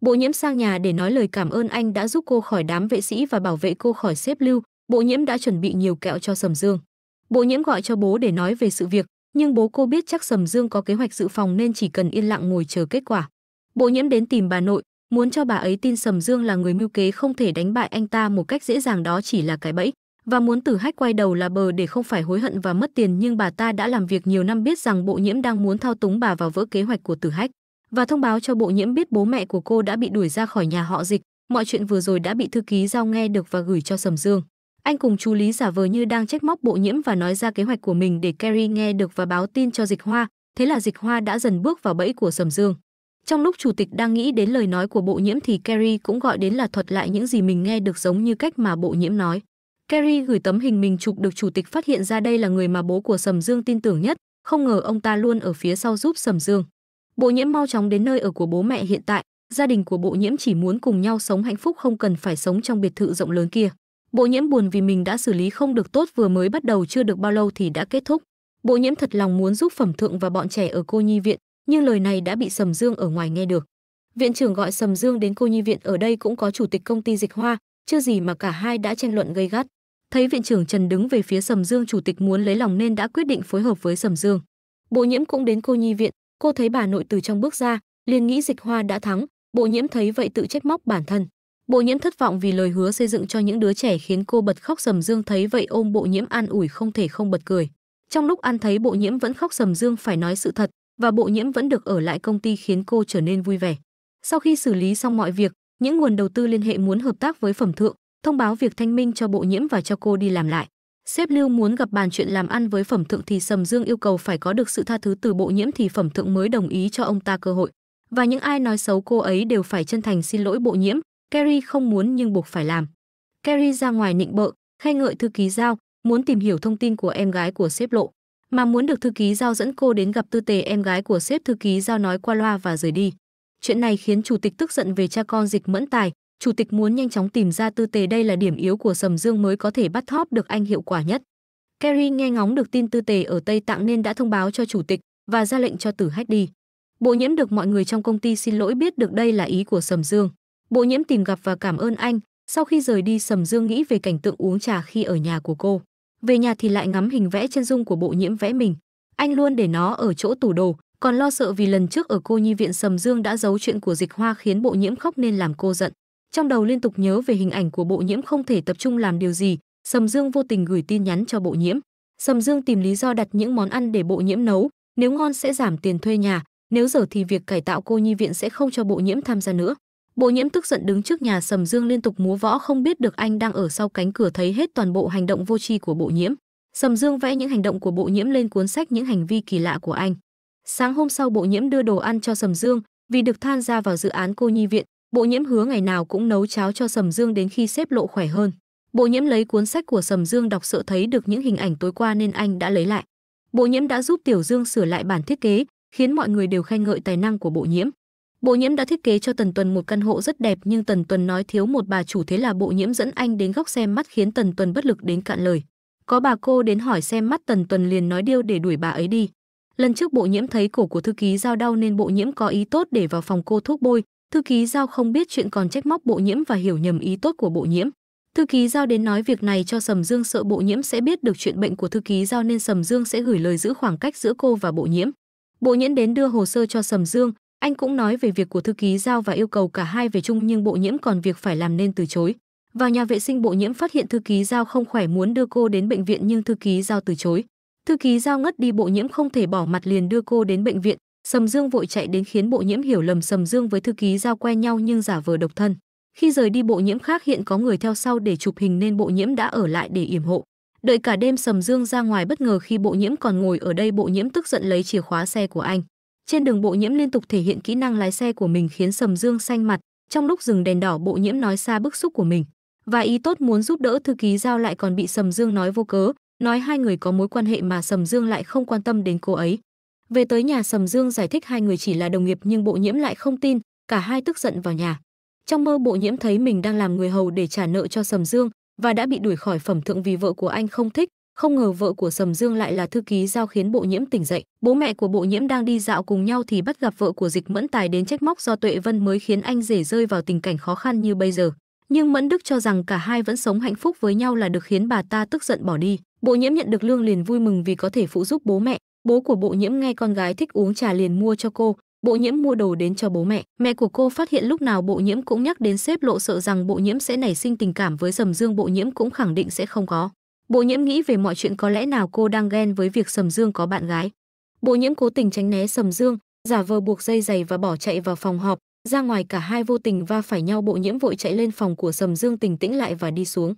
Bộ Nhiễm sang nhà để nói lời cảm ơn anh đã giúp cô khỏi đám vệ sĩ và bảo vệ cô khỏi xếp lưu, Bộ Nhiễm đã chuẩn bị nhiều kẹo cho Sầm Dương. Bộ Nhiễm gọi cho bố để nói về sự việc, nhưng bố cô biết chắc Sầm Dương có kế hoạch dự phòng nên chỉ cần yên lặng ngồi chờ kết quả. Bộ nhiễm đến tìm bà nội, muốn cho bà ấy tin Sầm Dương là người mưu kế không thể đánh bại anh ta một cách dễ dàng đó chỉ là cái bẫy, và muốn tử hách quay đầu là bờ để không phải hối hận và mất tiền nhưng bà ta đã làm việc nhiều năm biết rằng bộ nhiễm đang muốn thao túng bà vào vỡ kế hoạch của tử hách và thông báo cho bộ nhiễm biết bố mẹ của cô đã bị đuổi ra khỏi nhà họ dịch mọi chuyện vừa rồi đã bị thư ký giao nghe được và gửi cho sầm dương anh cùng chú lý giả vờ như đang trách móc bộ nhiễm và nói ra kế hoạch của mình để Kerry nghe được và báo tin cho dịch hoa thế là dịch hoa đã dần bước vào bẫy của sầm dương trong lúc chủ tịch đang nghĩ đến lời nói của bộ nhiễm thì Kerry cũng gọi đến là thuật lại những gì mình nghe được giống như cách mà bộ nhiễm nói. Kerry gửi tấm hình mình chụp được chủ tịch phát hiện ra đây là người mà bố của Sầm Dương tin tưởng nhất, không ngờ ông ta luôn ở phía sau giúp Sầm Dương. Bộ nhiễm mau chóng đến nơi ở của bố mẹ hiện tại, gia đình của bộ nhiễm chỉ muốn cùng nhau sống hạnh phúc không cần phải sống trong biệt thự rộng lớn kia. Bộ nhiễm buồn vì mình đã xử lý không được tốt vừa mới bắt đầu chưa được bao lâu thì đã kết thúc. Bộ nhiễm thật lòng muốn giúp phẩm thượng và bọn trẻ ở cô nhi viện, nhưng lời này đã bị Sầm Dương ở ngoài nghe được. Viện trưởng gọi Sầm Dương đến cô nhi viện ở đây cũng có chủ tịch công ty Dịch Hoa, chưa gì mà cả hai đã tranh luận gây gắt. Thấy viện trưởng Trần đứng về phía Sầm Dương chủ tịch muốn lấy lòng nên đã quyết định phối hợp với Sầm Dương. Bộ Nhiễm cũng đến cô nhi viện, cô thấy bà nội từ trong bước ra, liền nghĩ Dịch Hoa đã thắng, Bộ Nhiễm thấy vậy tự trách móc bản thân. Bộ Nhiễm thất vọng vì lời hứa xây dựng cho những đứa trẻ khiến cô bật khóc Sầm Dương thấy vậy ôm Bộ Nhiễm an ủi không thể không bật cười. Trong lúc ăn thấy Bộ Nhiễm vẫn khóc Sầm Dương phải nói sự thật, và Bộ Nhiễm vẫn được ở lại công ty khiến cô trở nên vui vẻ. Sau khi xử lý xong mọi việc, những nguồn đầu tư liên hệ muốn hợp tác với Phẩm Thượng, thông báo việc thanh minh cho Bộ Nhiễm và cho cô đi làm lại. Sếp Lưu muốn gặp bàn chuyện làm ăn với Phẩm Thượng thì Sầm Dương yêu cầu phải có được sự tha thứ từ Bộ Nhiễm thì Phẩm Thượng mới đồng ý cho ông ta cơ hội. Và những ai nói xấu cô ấy đều phải chân thành xin lỗi Bộ Nhiễm, Kerry không muốn nhưng buộc phải làm. Kerry ra ngoài nịnh bợ, khen ngợi thư ký giao, muốn tìm hiểu thông tin của em gái của sếp lộ mà muốn được thư ký giao dẫn cô đến gặp tư tề em gái của sếp thư ký giao nói qua loa và rời đi chuyện này khiến chủ tịch tức giận về cha con dịch mẫn tài chủ tịch muốn nhanh chóng tìm ra tư tề đây là điểm yếu của sầm dương mới có thể bắt thóp được anh hiệu quả nhất kerry nghe ngóng được tin tư tề ở tây tạng nên đã thông báo cho chủ tịch và ra lệnh cho tử hách đi bộ nhiễm được mọi người trong công ty xin lỗi biết được đây là ý của sầm dương bộ nhiễm tìm gặp và cảm ơn anh sau khi rời đi sầm dương nghĩ về cảnh tượng uống trà khi ở nhà của cô về nhà thì lại ngắm hình vẽ chân dung của bộ nhiễm vẽ mình anh luôn để nó ở chỗ tủ đồ còn lo sợ vì lần trước ở cô nhi viện sầm dương đã giấu chuyện của dịch hoa khiến bộ nhiễm khóc nên làm cô giận trong đầu liên tục nhớ về hình ảnh của bộ nhiễm không thể tập trung làm điều gì sầm dương vô tình gửi tin nhắn cho bộ nhiễm sầm dương tìm lý do đặt những món ăn để bộ nhiễm nấu nếu ngon sẽ giảm tiền thuê nhà nếu giờ thì việc cải tạo cô nhi viện sẽ không cho bộ nhiễm tham gia nữa Bộ nhiễm tức giận đứng trước nhà Sầm Dương liên tục múa võ không biết được anh đang ở sau cánh cửa thấy hết toàn bộ hành động vô tri của bộ nhiễm. Sầm Dương vẽ những hành động của bộ nhiễm lên cuốn sách những hành vi kỳ lạ của anh. Sáng hôm sau bộ nhiễm đưa đồ ăn cho Sầm Dương, vì được tham gia vào dự án cô nhi viện, bộ nhiễm hứa ngày nào cũng nấu cháo cho Sầm Dương đến khi xếp lộ khỏe hơn. Bộ nhiễm lấy cuốn sách của Sầm Dương đọc sợ thấy được những hình ảnh tối qua nên anh đã lấy lại. Bộ nhiễm đã giúp Tiểu Dương sửa lại bản thiết kế, khiến mọi người đều khen ngợi tài năng của bộ nhiễm. Bộ nhiễm đã thiết kế cho Tần Tuần một căn hộ rất đẹp nhưng Tần Tuần nói thiếu một bà chủ thế là bộ nhiễm dẫn anh đến góc xem mắt khiến Tần Tuần bất lực đến cạn lời. Có bà cô đến hỏi xem mắt Tần Tuần liền nói điêu để đuổi bà ấy đi. Lần trước bộ nhiễm thấy cổ của thư ký giao đau nên bộ nhiễm có ý tốt để vào phòng cô thuốc bôi. Thư ký giao không biết chuyện còn trách móc bộ nhiễm và hiểu nhầm ý tốt của bộ nhiễm. Thư ký giao đến nói việc này cho Sầm Dương sợ bộ nhiễm sẽ biết được chuyện bệnh của thư ký giao nên Sầm Dương sẽ gửi lời giữ khoảng cách giữa cô và bộ nhiễm. Bộ nhiễm đến đưa hồ sơ cho Sầm Dương, anh cũng nói về việc của thư ký giao và yêu cầu cả hai về chung nhưng Bộ Nhiễm còn việc phải làm nên từ chối. Vào nhà vệ sinh Bộ Nhiễm phát hiện thư ký giao không khỏe muốn đưa cô đến bệnh viện nhưng thư ký giao từ chối. Thư ký giao ngất đi Bộ Nhiễm không thể bỏ mặt liền đưa cô đến bệnh viện. Sầm Dương vội chạy đến khiến Bộ Nhiễm hiểu lầm Sầm Dương với thư ký giao quen nhau nhưng giả vờ độc thân. Khi rời đi Bộ Nhiễm khác hiện có người theo sau để chụp hình nên Bộ Nhiễm đã ở lại để yểm hộ. Đợi cả đêm Sầm Dương ra ngoài bất ngờ khi Bộ Nhiễm còn ngồi ở đây Bộ Nhiễm tức giận lấy chìa khóa xe của anh. Trên đường Bộ Nhiễm liên tục thể hiện kỹ năng lái xe của mình khiến Sầm Dương xanh mặt, trong lúc dừng đèn đỏ Bộ Nhiễm nói xa bức xúc của mình, và ý tốt muốn giúp đỡ thư ký giao lại còn bị Sầm Dương nói vô cớ, nói hai người có mối quan hệ mà Sầm Dương lại không quan tâm đến cô ấy. Về tới nhà Sầm Dương giải thích hai người chỉ là đồng nghiệp nhưng Bộ Nhiễm lại không tin, cả hai tức giận vào nhà. Trong mơ Bộ Nhiễm thấy mình đang làm người hầu để trả nợ cho Sầm Dương và đã bị đuổi khỏi phẩm thượng vì vợ của anh không thích, không ngờ vợ của Sầm Dương lại là thư ký giao khiến Bộ Nhiễm tỉnh dậy. Bố mẹ của Bộ Nhiễm đang đi dạo cùng nhau thì bắt gặp vợ của Dịch Mẫn Tài đến trách móc do Tuệ Vân mới khiến anh rể rơi vào tình cảnh khó khăn như bây giờ. Nhưng Mẫn Đức cho rằng cả hai vẫn sống hạnh phúc với nhau là được khiến bà ta tức giận bỏ đi. Bộ Nhiễm nhận được lương liền vui mừng vì có thể phụ giúp bố mẹ. Bố của Bộ Nhiễm nghe con gái thích uống trà liền mua cho cô. Bộ Nhiễm mua đồ đến cho bố mẹ. Mẹ của cô phát hiện lúc nào Bộ Nhiễm cũng nhắc đến sếp lộ sợ rằng Bộ Nhiễm sẽ nảy sinh tình cảm với Sầm Dương, Bộ Nhiễm cũng khẳng định sẽ không có. Bộ nhiễm nghĩ về mọi chuyện có lẽ nào cô đang ghen với việc Sầm Dương có bạn gái. Bộ nhiễm cố tình tránh né Sầm Dương, giả vờ buộc dây giày và bỏ chạy vào phòng họp, ra ngoài cả hai vô tình va phải nhau bộ nhiễm vội chạy lên phòng của Sầm Dương tỉnh tĩnh lại và đi xuống.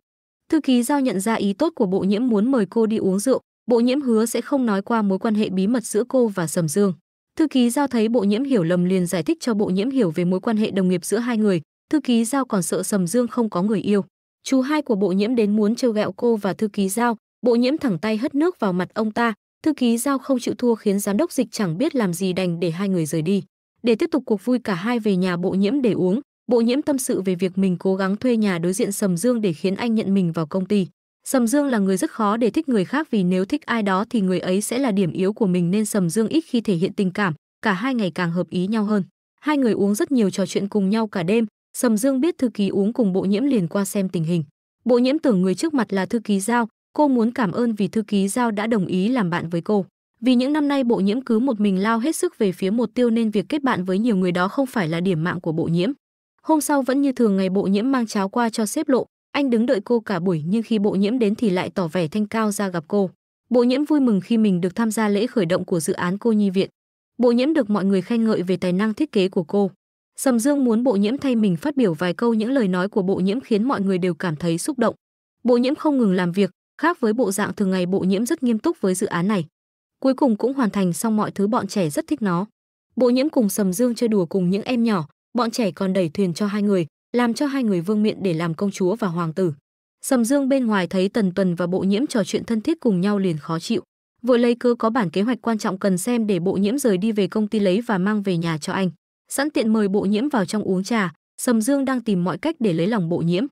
Thư ký giao nhận ra ý tốt của bộ nhiễm muốn mời cô đi uống rượu, bộ nhiễm hứa sẽ không nói qua mối quan hệ bí mật giữa cô và Sầm Dương. Thư ký giao thấy bộ nhiễm hiểu lầm liền giải thích cho bộ nhiễm hiểu về mối quan hệ đồng nghiệp giữa hai người, thư ký giao còn sợ Sầm Dương không có người yêu. Chú hai của bộ nhiễm đến muốn trêu gẹo cô và thư ký giao, bộ nhiễm thẳng tay hất nước vào mặt ông ta, thư ký giao không chịu thua khiến giám đốc dịch chẳng biết làm gì đành để hai người rời đi. Để tiếp tục cuộc vui cả hai về nhà bộ nhiễm để uống, bộ nhiễm tâm sự về việc mình cố gắng thuê nhà đối diện Sầm Dương để khiến anh nhận mình vào công ty. Sầm Dương là người rất khó để thích người khác vì nếu thích ai đó thì người ấy sẽ là điểm yếu của mình nên Sầm Dương ít khi thể hiện tình cảm, cả hai ngày càng hợp ý nhau hơn. Hai người uống rất nhiều trò chuyện cùng nhau cả đêm, Sầm Dương biết thư ký uống cùng Bộ Nhiễm liền qua xem tình hình. Bộ Nhiễm tưởng người trước mặt là thư ký Giao, cô muốn cảm ơn vì thư ký Giao đã đồng ý làm bạn với cô. Vì những năm nay Bộ Nhiễm cứ một mình lao hết sức về phía một tiêu nên việc kết bạn với nhiều người đó không phải là điểm mạng của Bộ Nhiễm. Hôm sau vẫn như thường ngày Bộ Nhiễm mang cháo qua cho xếp lộ, anh đứng đợi cô cả buổi nhưng khi Bộ Nhiễm đến thì lại tỏ vẻ thanh cao ra gặp cô. Bộ Nhiễm vui mừng khi mình được tham gia lễ khởi động của dự án cô nhi viện. Bộ Nhiễm được mọi người khen ngợi về tài năng thiết kế của cô. Sầm Dương muốn Bộ Nhiễm thay mình phát biểu vài câu những lời nói của Bộ Nhiễm khiến mọi người đều cảm thấy xúc động. Bộ Nhiễm không ngừng làm việc, khác với bộ dạng thường ngày Bộ Nhiễm rất nghiêm túc với dự án này. Cuối cùng cũng hoàn thành xong mọi thứ bọn trẻ rất thích nó. Bộ Nhiễm cùng Sầm Dương chơi đùa cùng những em nhỏ, bọn trẻ còn đẩy thuyền cho hai người, làm cho hai người vương miện để làm công chúa và hoàng tử. Sầm Dương bên ngoài thấy Tần Tuần và Bộ Nhiễm trò chuyện thân thiết cùng nhau liền khó chịu. Vội lấy cơ có bản kế hoạch quan trọng cần xem để Bộ Nhiễm rời đi về công ty lấy và mang về nhà cho anh sẵn tiện mời bộ nhiễm vào trong uống trà sầm dương đang tìm mọi cách để lấy lòng bộ nhiễm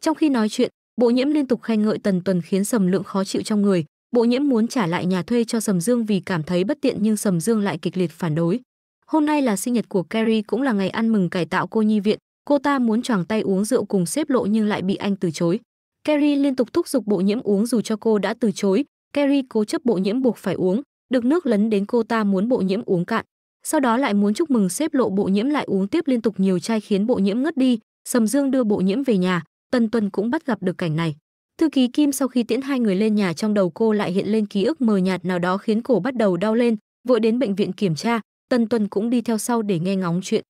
trong khi nói chuyện bộ nhiễm liên tục khen ngợi tần tuần khiến sầm lượng khó chịu trong người bộ nhiễm muốn trả lại nhà thuê cho sầm dương vì cảm thấy bất tiện nhưng sầm dương lại kịch liệt phản đối hôm nay là sinh nhật của Carrie cũng là ngày ăn mừng cải tạo cô nhi viện cô ta muốn choàng tay uống rượu cùng xếp lộ nhưng lại bị anh từ chối Carrie liên tục thúc giục bộ nhiễm uống dù cho cô đã từ chối Carrie cố chấp bộ nhiễm buộc phải uống được nước lấn đến cô ta muốn bộ nhiễm uống cạn sau đó lại muốn chúc mừng xếp lộ bộ nhiễm lại uống tiếp liên tục nhiều chai khiến bộ nhiễm ngất đi, Sầm Dương đưa bộ nhiễm về nhà, Tân Tuân cũng bắt gặp được cảnh này. Thư ký Kim sau khi tiễn hai người lên nhà trong đầu cô lại hiện lên ký ức mờ nhạt nào đó khiến cổ bắt đầu đau lên, vội đến bệnh viện kiểm tra, Tân Tuân cũng đi theo sau để nghe ngóng chuyện.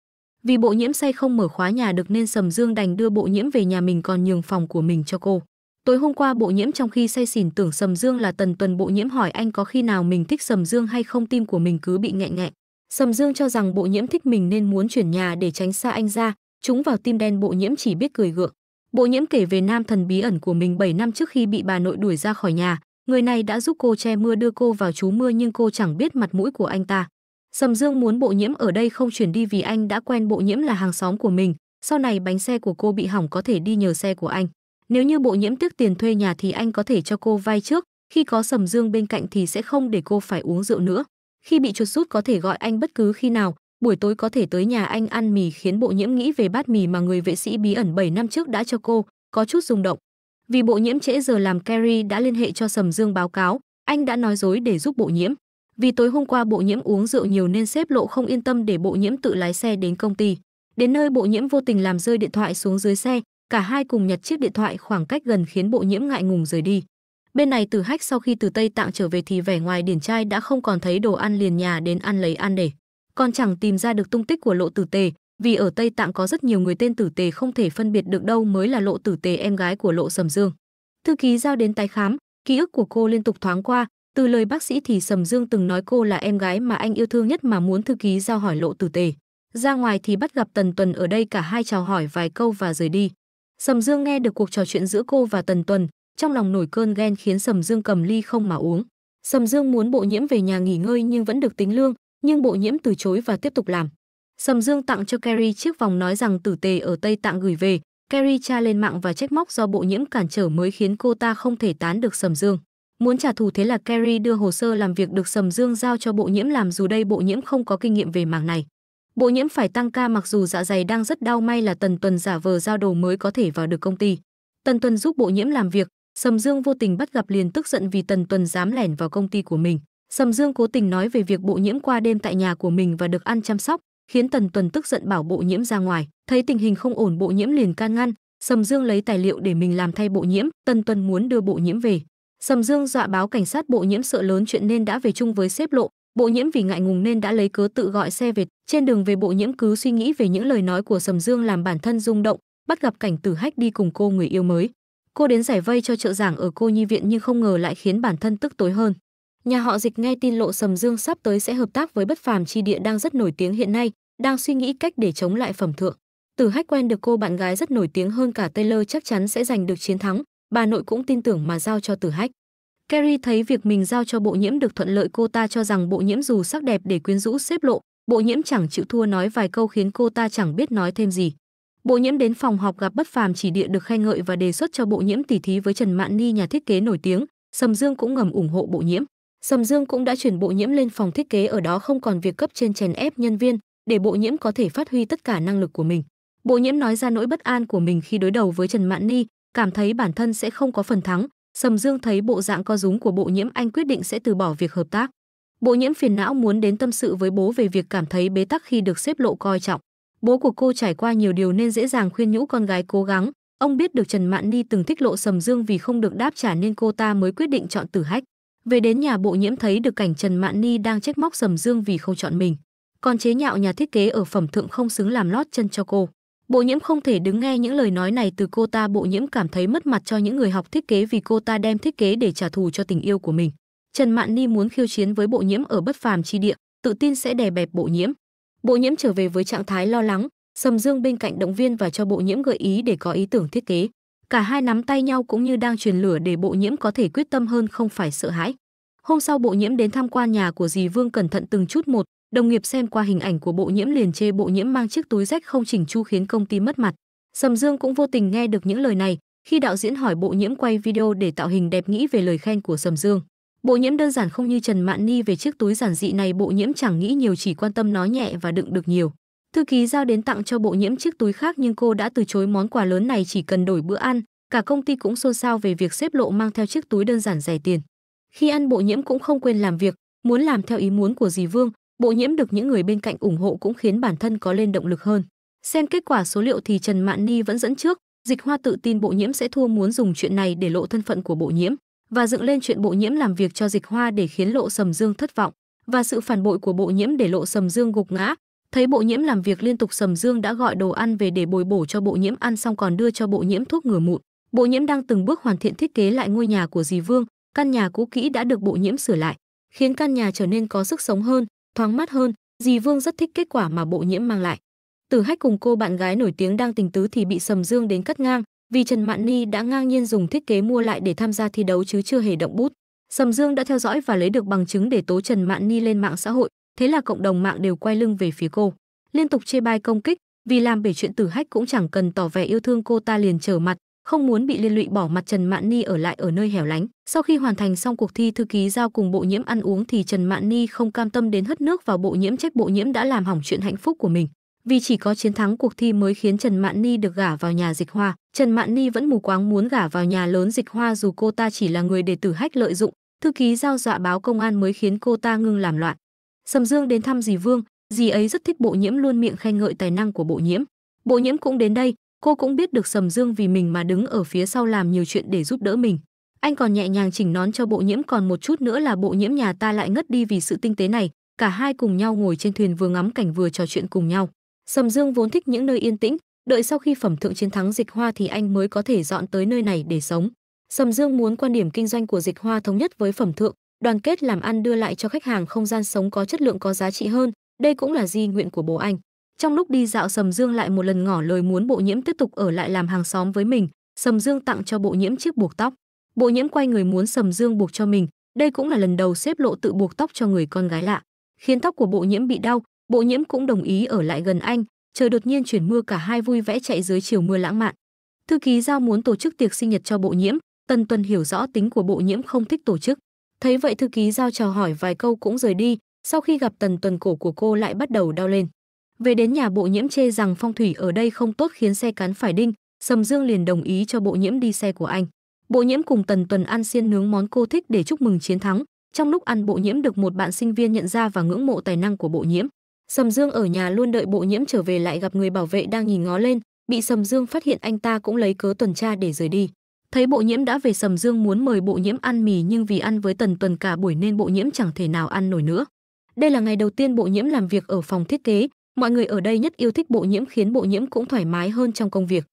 Vì bộ nhiễm say không mở khóa nhà được nên Sầm Dương đành đưa bộ nhiễm về nhà mình còn nhường phòng của mình cho cô. Tối hôm qua bộ nhiễm trong khi say xỉn tưởng Sầm Dương là Tần Tuần bộ nhiễm hỏi anh có khi nào mình thích Sầm Dương hay không tim của mình cứ bị nghẹn nghẹn. Sầm Dương cho rằng bộ nhiễm thích mình nên muốn chuyển nhà để tránh xa anh ra, chúng vào tim đen bộ nhiễm chỉ biết cười gượng. Bộ nhiễm kể về nam thần bí ẩn của mình 7 năm trước khi bị bà nội đuổi ra khỏi nhà, người này đã giúp cô che mưa đưa cô vào chú mưa nhưng cô chẳng biết mặt mũi của anh ta. Sầm Dương muốn bộ nhiễm ở đây không chuyển đi vì anh đã quen bộ nhiễm là hàng xóm của mình, sau này bánh xe của cô bị hỏng có thể đi nhờ xe của anh. Nếu như bộ nhiễm tiếc tiền thuê nhà thì anh có thể cho cô vay trước, khi có Sầm Dương bên cạnh thì sẽ không để cô phải uống rượu nữa. Khi bị chuột rút có thể gọi anh bất cứ khi nào, buổi tối có thể tới nhà anh ăn mì khiến bộ nhiễm nghĩ về bát mì mà người vệ sĩ bí ẩn 7 năm trước đã cho cô, có chút rung động. Vì bộ nhiễm trễ giờ làm Carrie đã liên hệ cho Sầm Dương báo cáo, anh đã nói dối để giúp bộ nhiễm. Vì tối hôm qua bộ nhiễm uống rượu nhiều nên xếp lộ không yên tâm để bộ nhiễm tự lái xe đến công ty. Đến nơi bộ nhiễm vô tình làm rơi điện thoại xuống dưới xe, cả hai cùng nhặt chiếc điện thoại khoảng cách gần khiến bộ nhiễm ngại ngùng rời đi. Bên này Tử Hách sau khi từ Tây Tạng trở về thì vẻ ngoài điển trai đã không còn thấy đồ ăn liền nhà đến ăn lấy ăn để, còn chẳng tìm ra được tung tích của Lộ Tử Tề, vì ở Tây Tạng có rất nhiều người tên Tử Tề không thể phân biệt được đâu mới là Lộ Tử Tề em gái của Lộ Sầm Dương. Thư ký giao đến tái khám, ký ức của cô liên tục thoáng qua, từ lời bác sĩ thì Sầm Dương từng nói cô là em gái mà anh yêu thương nhất mà muốn thư ký giao hỏi Lộ Tử Tề. Ra ngoài thì bắt gặp Tần Tuần ở đây cả hai chào hỏi vài câu và rời đi. Sầm Dương nghe được cuộc trò chuyện giữa cô và Tần Tuần, trong lòng nổi cơn ghen khiến Sầm Dương cầm ly không mà uống. Sầm Dương muốn Bộ Nhiễm về nhà nghỉ ngơi nhưng vẫn được tính lương, nhưng Bộ Nhiễm từ chối và tiếp tục làm. Sầm Dương tặng cho Kerry chiếc vòng nói rằng tử tề ở Tây Tạng gửi về, Kerry tra lên mạng và trách móc do Bộ Nhiễm cản trở mới khiến cô ta không thể tán được Sầm Dương. Muốn trả thù thế là Kerry đưa hồ sơ làm việc được Sầm Dương giao cho Bộ Nhiễm làm dù đây Bộ Nhiễm không có kinh nghiệm về mảng này. Bộ Nhiễm phải tăng ca mặc dù dạ dày đang rất đau may là Tần Tuần giả vờ giao đồ mới có thể vào được công ty. Tần Tuần giúp Bộ Nhiễm làm việc, Sầm Dương vô tình bắt gặp liền tức giận vì Tần Tuần dám lẻn vào công ty của mình. Sầm Dương cố tình nói về việc Bộ Nhiễm qua đêm tại nhà của mình và được ăn chăm sóc, khiến Tần Tuần tức giận bảo Bộ Nhiễm ra ngoài. Thấy tình hình không ổn, Bộ Nhiễm liền can ngăn, Sầm Dương lấy tài liệu để mình làm thay Bộ Nhiễm, Tần Tuần muốn đưa Bộ Nhiễm về. Sầm Dương dọa báo cảnh sát Bộ Nhiễm sợ lớn chuyện nên đã về chung với xếp lộ, Bộ Nhiễm vì ngại ngùng nên đã lấy cớ tự gọi xe về, trên đường về Bộ Nhiễm cứ suy nghĩ về những lời nói của Sầm Dương làm bản thân rung động, bắt gặp cảnh Tử Hách đi cùng cô người yêu mới, Cô đến giải vây cho trợ giảng ở cô nhi viện nhưng không ngờ lại khiến bản thân tức tối hơn. Nhà họ Dịch nghe tin Lộ Sầm Dương sắp tới sẽ hợp tác với Bất Phàm Chi Địa đang rất nổi tiếng hiện nay, đang suy nghĩ cách để chống lại phẩm thượng. Từ Hách quen được cô bạn gái rất nổi tiếng hơn cả Taylor chắc chắn sẽ giành được chiến thắng, bà nội cũng tin tưởng mà giao cho Từ Hách. Carrie thấy việc mình giao cho bộ nhiễm được thuận lợi cô ta cho rằng bộ nhiễm dù sắc đẹp để quyến rũ xếp lộ, bộ nhiễm chẳng chịu thua nói vài câu khiến cô ta chẳng biết nói thêm gì. Bộ Nhiễm đến phòng họp gặp Bất Phàm chỉ địa được khen ngợi và đề xuất cho Bộ Nhiễm tỉ thí với Trần Mạn Ni nhà thiết kế nổi tiếng, Sầm Dương cũng ngầm ủng hộ Bộ Nhiễm. Sầm Dương cũng đã chuyển Bộ Nhiễm lên phòng thiết kế ở đó không còn việc cấp trên chèn ép nhân viên, để Bộ Nhiễm có thể phát huy tất cả năng lực của mình. Bộ Nhiễm nói ra nỗi bất an của mình khi đối đầu với Trần Mạn Ni, cảm thấy bản thân sẽ không có phần thắng. Sầm Dương thấy bộ dạng co rúm của Bộ Nhiễm anh quyết định sẽ từ bỏ việc hợp tác. Bộ Nhiễm phiền não muốn đến tâm sự với bố về việc cảm thấy bế tắc khi được xếp lộ coi trọng. Bố của cô trải qua nhiều điều nên dễ dàng khuyên nhủ con gái cố gắng. Ông biết được Trần Mạn Ni từng thích lộ sầm dương vì không được đáp trả nên cô ta mới quyết định chọn tử hách. Về đến nhà bộ nhiễm thấy được cảnh Trần Mạn Ni đang trách móc sầm dương vì không chọn mình. Còn chế nhạo nhà thiết kế ở phẩm thượng không xứng làm lót chân cho cô. Bộ nhiễm không thể đứng nghe những lời nói này từ cô ta bộ nhiễm cảm thấy mất mặt cho những người học thiết kế vì cô ta đem thiết kế để trả thù cho tình yêu của mình. Trần Mạn Ni muốn khiêu chiến với bộ nhiễm ở bất phàm chi địa, tự tin sẽ đè bẹp bộ nhiễm. Bộ nhiễm trở về với trạng thái lo lắng, Sầm Dương bên cạnh động viên và cho bộ nhiễm gợi ý để có ý tưởng thiết kế. Cả hai nắm tay nhau cũng như đang truyền lửa để bộ nhiễm có thể quyết tâm hơn không phải sợ hãi. Hôm sau bộ nhiễm đến tham quan nhà của dì Vương cẩn thận từng chút một, đồng nghiệp xem qua hình ảnh của bộ nhiễm liền chê bộ nhiễm mang chiếc túi rách không chỉnh chu khiến công ty mất mặt. Sầm Dương cũng vô tình nghe được những lời này, khi đạo diễn hỏi bộ nhiễm quay video để tạo hình đẹp nghĩ về lời khen của Sầm Dương. Bộ nhiễm đơn giản không như Trần Mạn Ni về chiếc túi giản dị này bộ nhiễm chẳng nghĩ nhiều chỉ quan tâm nó nhẹ và đựng được nhiều. Thư ký giao đến tặng cho bộ nhiễm chiếc túi khác nhưng cô đã từ chối món quà lớn này chỉ cần đổi bữa ăn. Cả công ty cũng xôn xao về việc xếp lộ mang theo chiếc túi đơn giản rẻ tiền. Khi ăn bộ nhiễm cũng không quên làm việc, muốn làm theo ý muốn của dì Vương, bộ nhiễm được những người bên cạnh ủng hộ cũng khiến bản thân có lên động lực hơn. Xem kết quả số liệu thì Trần Mạn Ni vẫn dẫn trước, Dịch Hoa tự tin bộ nhiễm sẽ thua muốn dùng chuyện này để lộ thân phận của bộ nhiễm và dựng lên chuyện bộ nhiễm làm việc cho dịch hoa để khiến lộ sầm dương thất vọng và sự phản bội của bộ nhiễm để lộ sầm dương gục ngã thấy bộ nhiễm làm việc liên tục sầm dương đã gọi đồ ăn về để bồi bổ cho bộ nhiễm ăn xong còn đưa cho bộ nhiễm thuốc ngừa mụn bộ nhiễm đang từng bước hoàn thiện thiết kế lại ngôi nhà của dì vương căn nhà cũ kỹ đã được bộ nhiễm sửa lại khiến căn nhà trở nên có sức sống hơn thoáng mát hơn dì vương rất thích kết quả mà bộ nhiễm mang lại tử hách cùng cô bạn gái nổi tiếng đang tình tứ thì bị sầm dương đến cắt ngang vì Trần Mạn Ni đã ngang nhiên dùng thiết kế mua lại để tham gia thi đấu chứ chưa hề động bút. Sầm Dương đã theo dõi và lấy được bằng chứng để tố Trần Mạn Ni lên mạng xã hội, thế là cộng đồng mạng đều quay lưng về phía cô, liên tục chê bai công kích, vì làm bể chuyện tử hách cũng chẳng cần tỏ vẻ yêu thương cô ta liền trở mặt, không muốn bị liên lụy bỏ mặt Trần Mạn Ni ở lại ở nơi hẻo lánh. Sau khi hoàn thành xong cuộc thi thư ký giao cùng bộ nhiễm ăn uống thì Trần Mạn Ni không cam tâm đến hất nước vào bộ nhiễm trách bộ nhiễm đã làm hỏng chuyện hạnh phúc của mình vì chỉ có chiến thắng cuộc thi mới khiến Trần Mạn Ni được gả vào nhà Dịch Hoa. Trần Mạn Ni vẫn mù quáng muốn gả vào nhà lớn Dịch Hoa dù cô ta chỉ là người để tử hách lợi dụng, thư ký giao dọa báo công an mới khiến cô ta ngưng làm loạn. Sầm Dương đến thăm dì Vương, dì ấy rất thích Bộ Nhiễm luôn miệng khen ngợi tài năng của Bộ Nhiễm. Bộ Nhiễm cũng đến đây, cô cũng biết được Sầm Dương vì mình mà đứng ở phía sau làm nhiều chuyện để giúp đỡ mình. Anh còn nhẹ nhàng chỉnh nón cho Bộ Nhiễm còn một chút nữa là Bộ Nhiễm nhà ta lại ngất đi vì sự tinh tế này, cả hai cùng nhau ngồi trên thuyền vừa ngắm cảnh vừa trò chuyện cùng nhau. Sầm Dương vốn thích những nơi yên tĩnh, đợi sau khi phẩm thượng chiến thắng Dịch Hoa thì anh mới có thể dọn tới nơi này để sống. Sầm Dương muốn quan điểm kinh doanh của Dịch Hoa thống nhất với phẩm thượng, đoàn kết làm ăn đưa lại cho khách hàng không gian sống có chất lượng có giá trị hơn, đây cũng là di nguyện của bố anh. Trong lúc đi dạo Sầm Dương lại một lần ngỏ lời muốn Bộ Nhiễm tiếp tục ở lại làm hàng xóm với mình, Sầm Dương tặng cho Bộ Nhiễm chiếc buộc tóc. Bộ Nhiễm quay người muốn Sầm Dương buộc cho mình, đây cũng là lần đầu xếp lộ tự buộc tóc cho người con gái lạ, khiến tóc của Bộ Nhiễm bị đau, Bộ nhiễm cũng đồng ý ở lại gần anh, trời đột nhiên chuyển mưa cả hai vui vẻ chạy dưới chiều mưa lãng mạn. Thư ký giao muốn tổ chức tiệc sinh nhật cho bộ nhiễm, Tần Tuần hiểu rõ tính của bộ nhiễm không thích tổ chức. Thấy vậy thư ký giao chào hỏi vài câu cũng rời đi, sau khi gặp Tần Tuần cổ của cô lại bắt đầu đau lên. Về đến nhà bộ nhiễm chê rằng phong thủy ở đây không tốt khiến xe cán phải đinh, Sầm Dương liền đồng ý cho bộ nhiễm đi xe của anh. Bộ nhiễm cùng Tần Tuần ăn xiên nướng món cô thích để chúc mừng chiến thắng. Trong lúc ăn bộ nhiễm được một bạn sinh viên nhận ra và ngưỡng mộ tài năng của bộ nhiễm. Sầm Dương ở nhà luôn đợi Bộ Nhiễm trở về lại gặp người bảo vệ đang nhìn ngó lên, bị Sầm Dương phát hiện anh ta cũng lấy cớ tuần tra để rời đi. Thấy Bộ Nhiễm đã về Sầm Dương muốn mời Bộ Nhiễm ăn mì nhưng vì ăn với Tần Tuần cả buổi nên Bộ Nhiễm chẳng thể nào ăn nổi nữa. Đây là ngày đầu tiên Bộ Nhiễm làm việc ở phòng thiết kế, mọi người ở đây nhất yêu thích Bộ Nhiễm khiến Bộ Nhiễm cũng thoải mái hơn trong công việc.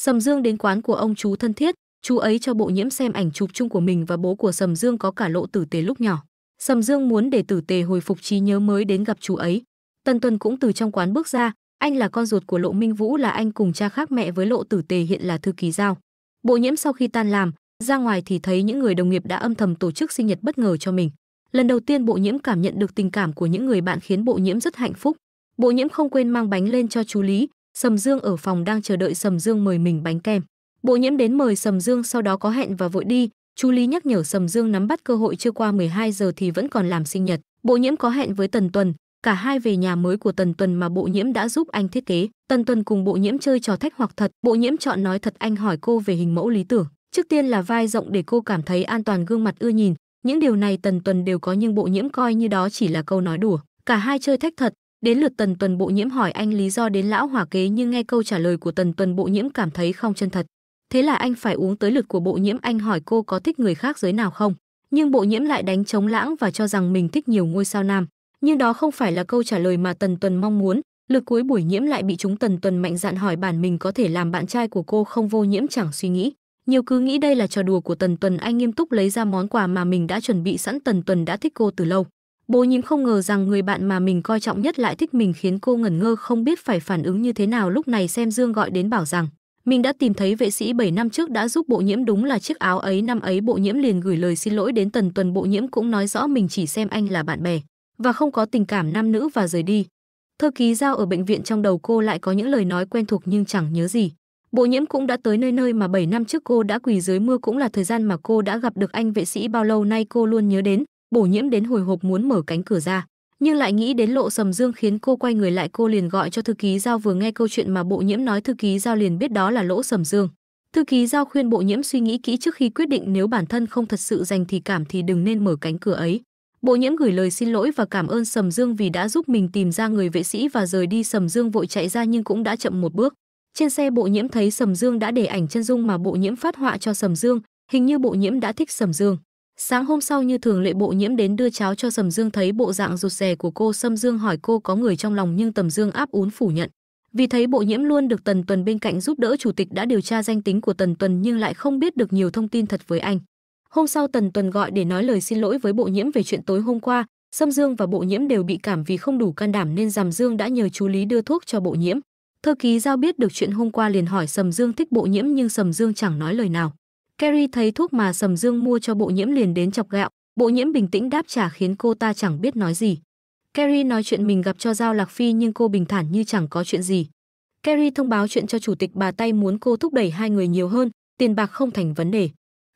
Sầm Dương đến quán của ông chú thân thiết, chú ấy cho Bộ Nhiễm xem ảnh chụp chung của mình và bố của Sầm Dương có cả lộ tử tế lúc nhỏ. Sầm Dương muốn để tử tề hồi phục trí nhớ mới đến gặp chú ấy. Tần Tuân cũng từ trong quán bước ra, anh là con ruột của Lộ Minh Vũ là anh cùng cha khác mẹ với Lộ Tử Tề hiện là thư ký giao. Bộ Nhiễm sau khi tan làm, ra ngoài thì thấy những người đồng nghiệp đã âm thầm tổ chức sinh nhật bất ngờ cho mình. Lần đầu tiên Bộ Nhiễm cảm nhận được tình cảm của những người bạn khiến Bộ Nhiễm rất hạnh phúc. Bộ Nhiễm không quên mang bánh lên cho chú Lý, Sầm Dương ở phòng đang chờ đợi Sầm Dương mời mình bánh kem. Bộ Nhiễm đến mời Sầm Dương sau đó có hẹn và vội đi, chú Lý nhắc nhở Sầm Dương nắm bắt cơ hội chưa qua 12 giờ thì vẫn còn làm sinh nhật. Bộ Nhiễm có hẹn với Tần Tuần, cả hai về nhà mới của Tần Tuần mà Bộ Nhiễm đã giúp anh thiết kế. Tần Tuần cùng Bộ Nhiễm chơi trò thách hoặc thật, Bộ Nhiễm chọn nói thật anh hỏi cô về hình mẫu lý tưởng. Trước tiên là vai rộng để cô cảm thấy an toàn gương mặt ưa nhìn, những điều này Tần Tuần đều có nhưng Bộ Nhiễm coi như đó chỉ là câu nói đùa. Cả hai chơi thách thật, đến lượt Tần Tuần Bộ Nhiễm hỏi anh lý do đến lão hỏa kế nhưng nghe câu trả lời của Tần Tuần Bộ Nhiễm cảm thấy không chân thật. Thế là anh phải uống tới lượt của Bộ Nhiễm anh hỏi cô có thích người khác giới nào không? Nhưng Bộ Nhiễm lại đánh chống lãng và cho rằng mình thích nhiều ngôi sao nam nhưng đó không phải là câu trả lời mà Tần Tuần mong muốn. lượt cuối buổi nhiễm lại bị chúng Tần Tuần mạnh dạn hỏi bản mình có thể làm bạn trai của cô không vô nhiễm chẳng suy nghĩ. Nhiều cứ nghĩ đây là trò đùa của Tần Tuần anh nghiêm túc lấy ra món quà mà mình đã chuẩn bị sẵn Tần Tuần đã thích cô từ lâu. Bố nhiễm không ngờ rằng người bạn mà mình coi trọng nhất lại thích mình khiến cô ngẩn ngơ không biết phải phản ứng như thế nào lúc này xem Dương gọi đến bảo rằng mình đã tìm thấy vệ sĩ 7 năm trước đã giúp bộ nhiễm đúng là chiếc áo ấy năm ấy bộ nhiễm liền gửi lời xin lỗi đến tần tuần bộ nhiễm cũng nói rõ mình chỉ xem anh là bạn bè và không có tình cảm nam nữ và rời đi. Thư ký giao ở bệnh viện trong đầu cô lại có những lời nói quen thuộc nhưng chẳng nhớ gì. Bộ nhiễm cũng đã tới nơi nơi mà 7 năm trước cô đã quỳ dưới mưa cũng là thời gian mà cô đã gặp được anh vệ sĩ bao lâu nay cô luôn nhớ đến, Bộ nhiễm đến hồi hộp muốn mở cánh cửa ra. Nhưng lại nghĩ đến lộ sầm dương khiến cô quay người lại cô liền gọi cho thư ký giao vừa nghe câu chuyện mà bộ nhiễm nói thư ký giao liền biết đó là lỗ sầm dương. Thư ký giao khuyên bộ nhiễm suy nghĩ kỹ trước khi quyết định nếu bản thân không thật sự dành thì cảm thì đừng nên mở cánh cửa ấy. Bộ nhiễm gửi lời xin lỗi và cảm ơn Sầm Dương vì đã giúp mình tìm ra người vệ sĩ và rời đi Sầm Dương vội chạy ra nhưng cũng đã chậm một bước. Trên xe bộ nhiễm thấy Sầm Dương đã để ảnh chân dung mà bộ nhiễm phát họa cho Sầm Dương, hình như bộ nhiễm đã thích Sầm Dương. Sáng hôm sau như thường lệ bộ nhiễm đến đưa cháo cho Sầm Dương thấy bộ dạng rụt rè của cô Sầm Dương hỏi cô có người trong lòng nhưng Tầm Dương áp ún phủ nhận. Vì thấy bộ nhiễm luôn được Tần Tuần bên cạnh giúp đỡ chủ tịch đã điều tra danh tính của Tần Tuần nhưng lại không biết được nhiều thông tin thật với anh. Hôm sau Tần Tuần gọi để nói lời xin lỗi với Bộ Nhiễm về chuyện tối hôm qua, Sâm Dương và Bộ Nhiễm đều bị cảm vì không đủ can đảm nên Dằm Dương đã nhờ chú Lý đưa thuốc cho Bộ Nhiễm. Thơ ký giao biết được chuyện hôm qua liền hỏi Sầm Dương thích Bộ Nhiễm nhưng Sầm Dương chẳng nói lời nào. Kerry thấy thuốc mà Sầm Dương mua cho Bộ Nhiễm liền đến chọc gạo, Bộ Nhiễm bình tĩnh đáp trả khiến cô ta chẳng biết nói gì. Kerry nói chuyện mình gặp cho Giao Lạc Phi nhưng cô bình thản như chẳng có chuyện gì. Kerry thông báo chuyện cho chủ tịch bà Tay muốn cô thúc đẩy hai người nhiều hơn, tiền bạc không thành vấn đề.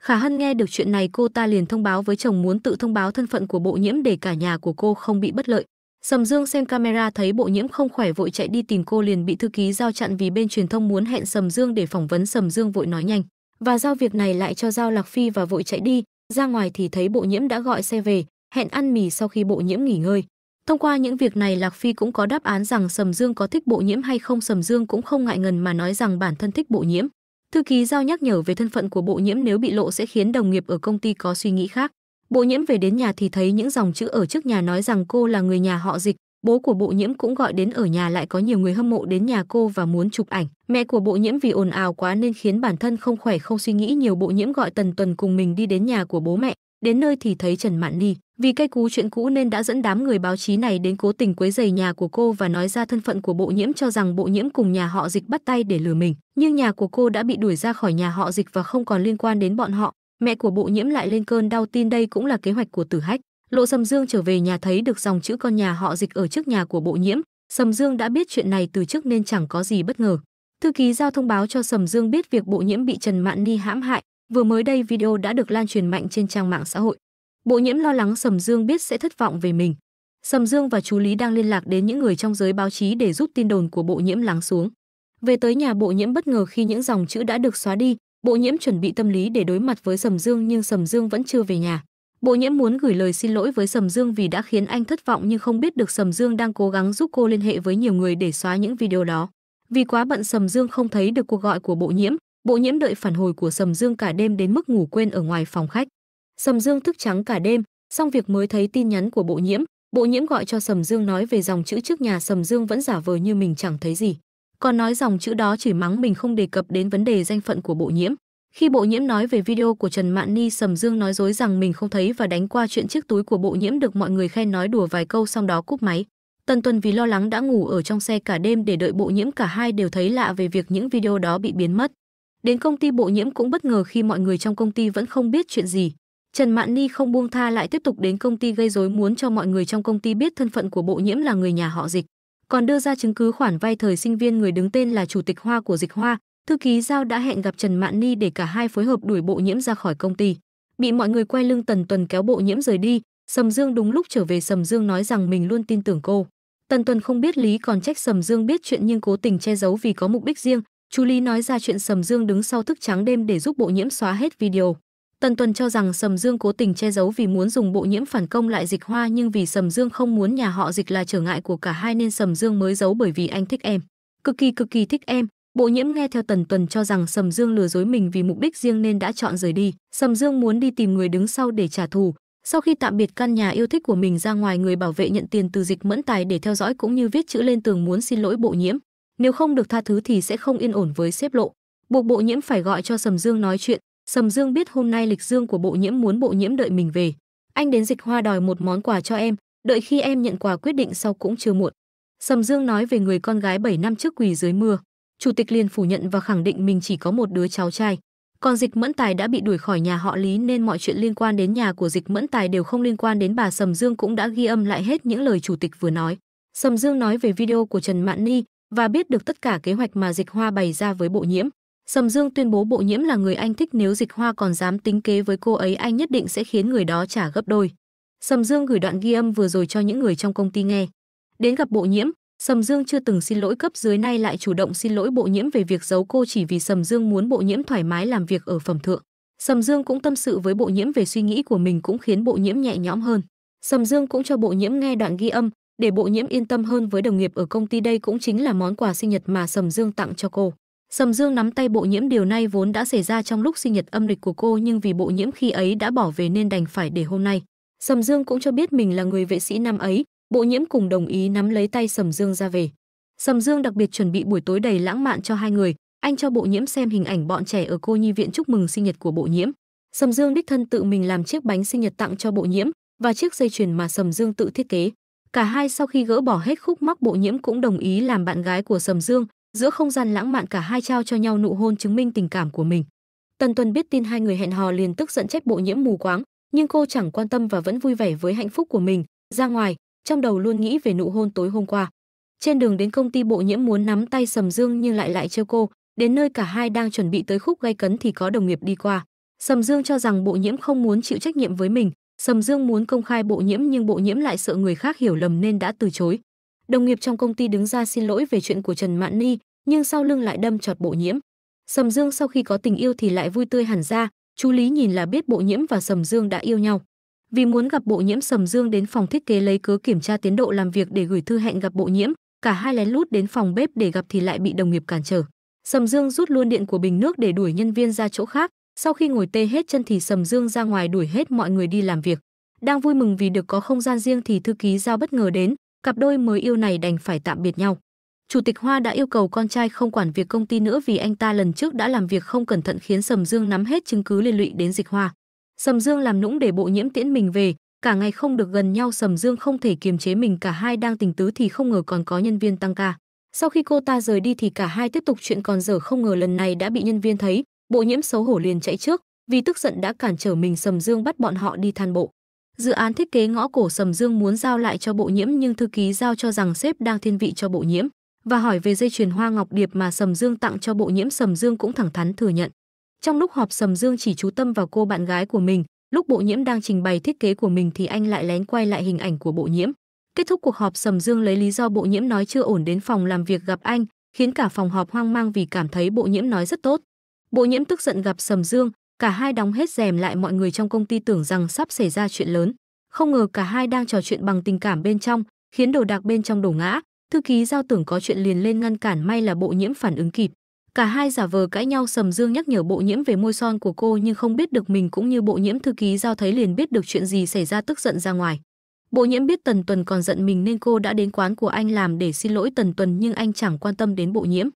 Khả Hân nghe được chuyện này cô ta liền thông báo với chồng muốn tự thông báo thân phận của bộ nhiễm để cả nhà của cô không bị bất lợi. Sầm Dương xem camera thấy bộ nhiễm không khỏe vội chạy đi tìm cô liền bị thư ký giao chặn vì bên truyền thông muốn hẹn Sầm Dương để phỏng vấn Sầm Dương vội nói nhanh. Và giao việc này lại cho Giao Lạc Phi và vội chạy đi, ra ngoài thì thấy bộ nhiễm đã gọi xe về, hẹn ăn mì sau khi bộ nhiễm nghỉ ngơi. Thông qua những việc này Lạc Phi cũng có đáp án rằng Sầm Dương có thích bộ nhiễm hay không Sầm Dương cũng không ngại ngần mà nói rằng bản thân thích bộ nhiễm. Thư ký giao nhắc nhở về thân phận của Bộ Nhiễm nếu bị lộ sẽ khiến đồng nghiệp ở công ty có suy nghĩ khác. Bộ Nhiễm về đến nhà thì thấy những dòng chữ ở trước nhà nói rằng cô là người nhà họ Dịch, bố của Bộ Nhiễm cũng gọi đến ở nhà lại có nhiều người hâm mộ đến nhà cô và muốn chụp ảnh. Mẹ của Bộ Nhiễm vì ồn ào quá nên khiến bản thân không khỏe không suy nghĩ nhiều Bộ Nhiễm gọi Tần Tuần cùng mình đi đến nhà của bố mẹ đến nơi thì thấy Trần Mạn Ni, vì cây cú chuyện cũ nên đã dẫn đám người báo chí này đến cố tình quấy rầy nhà của cô và nói ra thân phận của Bộ Nhiễm cho rằng Bộ Nhiễm cùng nhà họ Dịch bắt tay để lừa mình, nhưng nhà của cô đã bị đuổi ra khỏi nhà họ Dịch và không còn liên quan đến bọn họ. Mẹ của Bộ Nhiễm lại lên cơn đau tin đây cũng là kế hoạch của Tử Hách. Lộ Sầm Dương trở về nhà thấy được dòng chữ con nhà họ Dịch ở trước nhà của Bộ Nhiễm, Sầm Dương đã biết chuyện này từ trước nên chẳng có gì bất ngờ. Thư ký giao thông báo cho Sầm Dương biết việc Bộ Nhiễm bị Trần Mạn Ni hãm hại, Vừa mới đây video đã được lan truyền mạnh trên trang mạng xã hội. Bộ nhiễm lo lắng Sầm Dương biết sẽ thất vọng về mình. Sầm Dương và chú Lý đang liên lạc đến những người trong giới báo chí để giúp tin đồn của bộ nhiễm lắng xuống. Về tới nhà bộ nhiễm bất ngờ khi những dòng chữ đã được xóa đi, bộ nhiễm chuẩn bị tâm lý để đối mặt với Sầm Dương nhưng Sầm Dương vẫn chưa về nhà. Bộ nhiễm muốn gửi lời xin lỗi với Sầm Dương vì đã khiến anh thất vọng nhưng không biết được Sầm Dương đang cố gắng giúp cô liên hệ với nhiều người để xóa những video đó. Vì quá bận Sầm Dương không thấy được cuộc gọi của bộ nhiễm, Bộ nhiễm đợi phản hồi của Sầm Dương cả đêm đến mức ngủ quên ở ngoài phòng khách. Sầm Dương thức trắng cả đêm, xong việc mới thấy tin nhắn của bộ nhiễm, bộ nhiễm gọi cho Sầm Dương nói về dòng chữ trước nhà Sầm Dương vẫn giả vờ như mình chẳng thấy gì. Còn nói dòng chữ đó chỉ mắng mình không đề cập đến vấn đề danh phận của bộ nhiễm. Khi bộ nhiễm nói về video của Trần Mạn Ni Sầm Dương nói dối rằng mình không thấy và đánh qua chuyện chiếc túi của bộ nhiễm được mọi người khen nói đùa vài câu xong đó cúp máy. Tần Tuần vì lo lắng đã ngủ ở trong xe cả đêm để đợi bộ nhiễm cả hai đều thấy lạ về việc những video đó bị biến mất. Đến công ty bộ nhiễm cũng bất ngờ khi mọi người trong công ty vẫn không biết chuyện gì. Trần Mạn Ni không buông tha lại tiếp tục đến công ty gây rối muốn cho mọi người trong công ty biết thân phận của bộ nhiễm là người nhà họ dịch. Còn đưa ra chứng cứ khoản vay thời sinh viên người đứng tên là chủ tịch hoa của dịch hoa, thư ký giao đã hẹn gặp Trần Mạn Ni để cả hai phối hợp đuổi bộ nhiễm ra khỏi công ty. Bị mọi người quay lưng Tần Tuần kéo bộ nhiễm rời đi, Sầm Dương đúng lúc trở về Sầm Dương nói rằng mình luôn tin tưởng cô. Tần Tuần không biết Lý còn trách Sầm Dương biết chuyện nhưng cố tình che giấu vì có mục đích riêng, Chú Lý nói ra chuyện Sầm Dương đứng sau thức trắng đêm để giúp bộ nhiễm xóa hết video. Tần Tuần cho rằng Sầm Dương cố tình che giấu vì muốn dùng bộ nhiễm phản công lại dịch hoa nhưng vì Sầm Dương không muốn nhà họ dịch là trở ngại của cả hai nên Sầm Dương mới giấu bởi vì anh thích em. Cực kỳ cực kỳ thích em. Bộ nhiễm nghe theo Tần Tuần cho rằng Sầm Dương lừa dối mình vì mục đích riêng nên đã chọn rời đi. Sầm Dương muốn đi tìm người đứng sau để trả thù. Sau khi tạm biệt căn nhà yêu thích của mình ra ngoài người bảo vệ nhận tiền từ dịch mẫn tài để theo dõi cũng như viết chữ lên tường muốn xin lỗi bộ nhiễm nếu không được tha thứ thì sẽ không yên ổn với xếp lộ buộc bộ nhiễm phải gọi cho sầm dương nói chuyện sầm dương biết hôm nay lịch dương của bộ nhiễm muốn bộ nhiễm đợi mình về anh đến dịch hoa đòi một món quà cho em đợi khi em nhận quà quyết định sau cũng chưa muộn sầm dương nói về người con gái 7 năm trước quỳ dưới mưa chủ tịch liền phủ nhận và khẳng định mình chỉ có một đứa cháu trai còn dịch mẫn tài đã bị đuổi khỏi nhà họ lý nên mọi chuyện liên quan đến nhà của dịch mẫn tài đều không liên quan đến bà sầm dương cũng đã ghi âm lại hết những lời chủ tịch vừa nói sầm dương nói về video của trần mạn ni và biết được tất cả kế hoạch mà Dịch Hoa bày ra với Bộ Nhiễm. Sầm Dương tuyên bố Bộ Nhiễm là người anh thích nếu Dịch Hoa còn dám tính kế với cô ấy anh nhất định sẽ khiến người đó trả gấp đôi. Sầm Dương gửi đoạn ghi âm vừa rồi cho những người trong công ty nghe. Đến gặp Bộ Nhiễm, Sầm Dương chưa từng xin lỗi cấp dưới nay lại chủ động xin lỗi Bộ Nhiễm về việc giấu cô chỉ vì Sầm Dương muốn Bộ Nhiễm thoải mái làm việc ở phẩm thượng. Sầm Dương cũng tâm sự với Bộ Nhiễm về suy nghĩ của mình cũng khiến Bộ Nhiễm nhẹ nhõm hơn. Sầm Dương cũng cho Bộ Nhiễm nghe đoạn ghi âm, để bộ nhiễm yên tâm hơn với đồng nghiệp ở công ty đây cũng chính là món quà sinh nhật mà Sầm Dương tặng cho cô. Sầm Dương nắm tay bộ nhiễm điều này vốn đã xảy ra trong lúc sinh nhật âm lịch của cô nhưng vì bộ nhiễm khi ấy đã bỏ về nên đành phải để hôm nay. Sầm Dương cũng cho biết mình là người vệ sĩ năm ấy, bộ nhiễm cùng đồng ý nắm lấy tay Sầm Dương ra về. Sầm Dương đặc biệt chuẩn bị buổi tối đầy lãng mạn cho hai người, anh cho bộ nhiễm xem hình ảnh bọn trẻ ở cô nhi viện chúc mừng sinh nhật của bộ nhiễm. Sầm Dương đích thân tự mình làm chiếc bánh sinh nhật tặng cho bộ nhiễm và chiếc dây chuyền mà Sầm Dương tự thiết kế. Cả hai sau khi gỡ bỏ hết khúc mắc bộ nhiễm cũng đồng ý làm bạn gái của Sầm Dương, giữa không gian lãng mạn cả hai trao cho nhau nụ hôn chứng minh tình cảm của mình. Tần Tuần biết tin hai người hẹn hò liền tức giận trách bộ nhiễm mù quáng, nhưng cô chẳng quan tâm và vẫn vui vẻ với hạnh phúc của mình, ra ngoài, trong đầu luôn nghĩ về nụ hôn tối hôm qua. Trên đường đến công ty bộ nhiễm muốn nắm tay Sầm Dương nhưng lại lại trêu cô, đến nơi cả hai đang chuẩn bị tới khúc gây cấn thì có đồng nghiệp đi qua. Sầm Dương cho rằng bộ nhiễm không muốn chịu trách nhiệm với mình, Sầm Dương muốn công khai bộ nhiễm nhưng bộ nhiễm lại sợ người khác hiểu lầm nên đã từ chối. Đồng nghiệp trong công ty đứng ra xin lỗi về chuyện của Trần Mạn Ni, nhưng sau lưng lại đâm chọt bộ nhiễm. Sầm Dương sau khi có tình yêu thì lại vui tươi hẳn ra, chú Lý nhìn là biết bộ nhiễm và Sầm Dương đã yêu nhau. Vì muốn gặp bộ nhiễm Sầm Dương đến phòng thiết kế lấy cớ kiểm tra tiến độ làm việc để gửi thư hẹn gặp bộ nhiễm, cả hai lén lút đến phòng bếp để gặp thì lại bị đồng nghiệp cản trở. Sầm Dương rút luôn điện của bình nước để đuổi nhân viên ra chỗ khác, sau khi ngồi tê hết chân thì Sầm Dương ra ngoài đuổi hết mọi người đi làm việc. Đang vui mừng vì được có không gian riêng thì thư ký giao bất ngờ đến, cặp đôi mới yêu này đành phải tạm biệt nhau. Chủ tịch Hoa đã yêu cầu con trai không quản việc công ty nữa vì anh ta lần trước đã làm việc không cẩn thận khiến Sầm Dương nắm hết chứng cứ liên lụy đến dịch hoa. Sầm Dương làm nũng để bộ nhiễm tiễn mình về, cả ngày không được gần nhau Sầm Dương không thể kiềm chế mình cả hai đang tình tứ thì không ngờ còn có nhân viên tăng ca. Sau khi cô ta rời đi thì cả hai tiếp tục chuyện còn dở không ngờ lần này đã bị nhân viên thấy, Bộ nhiễm xấu hổ liền chạy trước, vì tức giận đã cản trở mình Sầm Dương bắt bọn họ đi than bộ. Dự án thiết kế ngõ cổ Sầm Dương muốn giao lại cho bộ nhiễm nhưng thư ký giao cho rằng sếp đang thiên vị cho bộ nhiễm và hỏi về dây chuyền hoa ngọc điệp mà Sầm Dương tặng cho bộ nhiễm Sầm Dương cũng thẳng thắn thừa nhận. Trong lúc họp Sầm Dương chỉ chú tâm vào cô bạn gái của mình, lúc bộ nhiễm đang trình bày thiết kế của mình thì anh lại lén quay lại hình ảnh của bộ nhiễm. Kết thúc cuộc họp Sầm Dương lấy lý do bộ nhiễm nói chưa ổn đến phòng làm việc gặp anh, khiến cả phòng họp hoang mang vì cảm thấy bộ nhiễm nói rất tốt. Bộ nhiễm tức giận gặp Sầm Dương, cả hai đóng hết rèm lại mọi người trong công ty tưởng rằng sắp xảy ra chuyện lớn. Không ngờ cả hai đang trò chuyện bằng tình cảm bên trong, khiến đồ đạc bên trong đổ ngã. Thư ký giao tưởng có chuyện liền lên ngăn cản may là bộ nhiễm phản ứng kịp. Cả hai giả vờ cãi nhau Sầm Dương nhắc nhở bộ nhiễm về môi son của cô nhưng không biết được mình cũng như bộ nhiễm thư ký giao thấy liền biết được chuyện gì xảy ra tức giận ra ngoài. Bộ nhiễm biết Tần Tuần còn giận mình nên cô đã đến quán của anh làm để xin lỗi Tần Tuần nhưng anh chẳng quan tâm đến bộ nhiễm